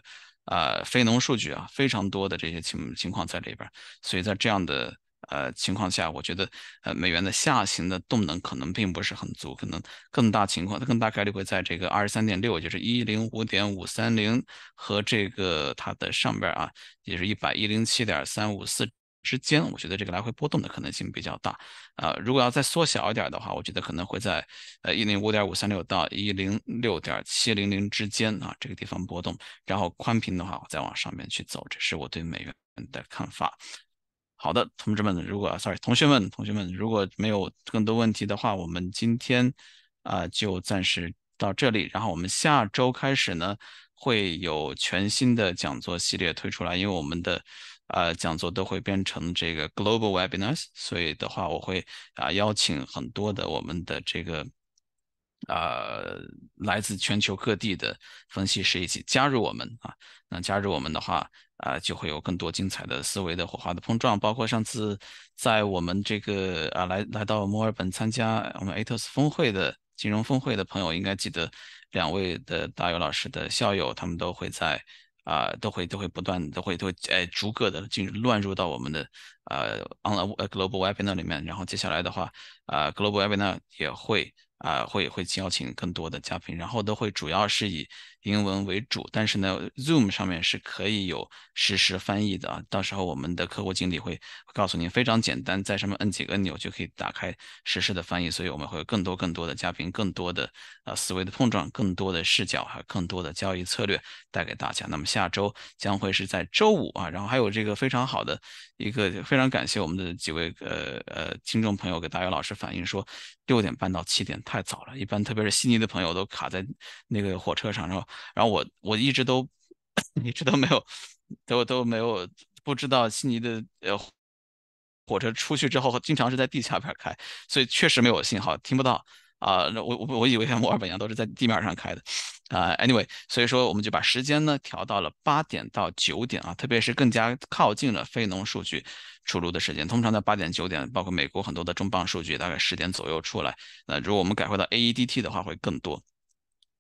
啊非农数据啊，非常多的这些情情况在里边，所以在这样的。呃情况下，我觉得呃美元的下行的动能可能并不是很足，可能更大情况，它更大概率会在这个二十三点六，就是一零五点五三零和这个它的上边啊，也是一百一零七点三五四之间，我觉得这个来回波动的可能性比较大啊。如果要再缩小一点的话，我觉得可能会在呃一零五点五三六到一零六点七零零之间啊这个地方波动，然后宽频的话我再往上面去走，这是我对美元的看法。好的，同志们，如果 sorry，同学们，同学们如果没有更多问题的话，我们今天啊就暂时到这里，然后我们下周开始呢会有全新的讲座系列推出来，因为我们的呃讲座都会变成这个 global webinars，所以的话我会啊邀请很多的我们的这个。呃，来自全球各地的分析师一起加入我们啊！那加入我们的话，啊，就会有更多精彩的思维的火花的碰撞。包括上次在我们这个啊来来到墨尔本参加我们 a t o s 峰会的金融峰会的朋友，应该记得两位的大友老师的校友，他们都会在啊，都会都会不断都会都会诶逐个的进乱入到我们的呃 On a Global Webinar 里面。然后接下来的话啊，Global Webinar 也会。啊，会会邀请更多的嘉宾，然后都会主要是以。英文为主，但是呢，Zoom 上面是可以有实时翻译的啊。到时候我们的客户经理会会告诉您，非常简单，在上面摁几个按钮就可以打开实时的翻译。所以我们会有更多更多的嘉宾，更多的呃思维的碰撞，更多的视角还有更多的交易策略带给大家。那么下周将会是在周五啊，然后还有这个非常好的一个，非常感谢我们的几位呃呃听众朋友，给大姚老师反映说六点半到七点太早了，一般特别是悉尼的朋友都卡在那个火车上然后。然后我我一直都 *coughs* 一直都没有都都没有不知道悉尼的呃火车出去之后经常是在地下边开，所以确实没有信号听不到啊。那我我我以为像墨尔本一样都是在地面上开的啊。Anyway，所以说我们就把时间呢调到了八点到九点啊，特别是更加靠近了非农数据出炉的时间，通常在八点九点，包括美国很多的重磅数据大概十点左右出来。那如果我们改回到 AEDT 的话，会更多。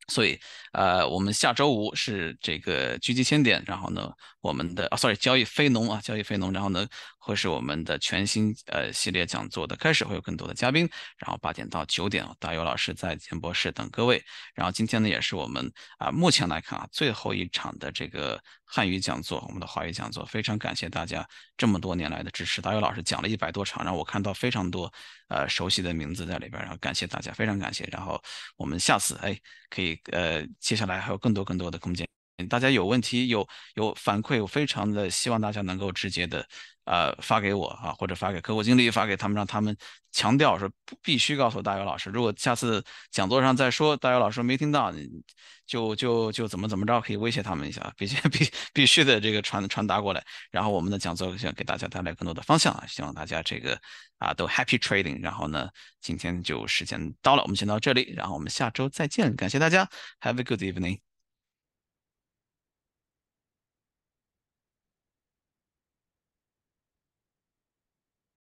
所以，呃，我们下周五是这个狙击千点，然后呢，我们的啊，sorry，交易非农啊，交易非农，然后呢。会是我们的全新呃系列讲座的开始，会有更多的嘉宾。然后八点到九点，大友老师在演播室等各位。然后今天呢，也是我们啊目前来看啊最后一场的这个汉语讲座，我们的华语讲座。非常感谢大家这么多年来的支持，大友老师讲了一百多场，让我看到非常多呃熟悉的名字在里边。然后感谢大家，非常感谢。然后我们下次哎可以呃接下来还有更多更多的空间。大家有问题有有反馈，我非常的希望大家能够直接的呃发给我啊，或者发给客户经理，发给他们，让他们强调说必须告诉大友老师，如果下次讲座上再说大友老师没听到，就就就怎么怎么着，可以威胁他们一下，必须 *laughs* 必必须的这个传传达过来。然后我们的讲座想给大家带来更多的方向啊，希望大家这个啊都 Happy Trading。然后呢，今天就时间到了，我们先到这里，然后我们下周再见，感谢大家，Have a good evening。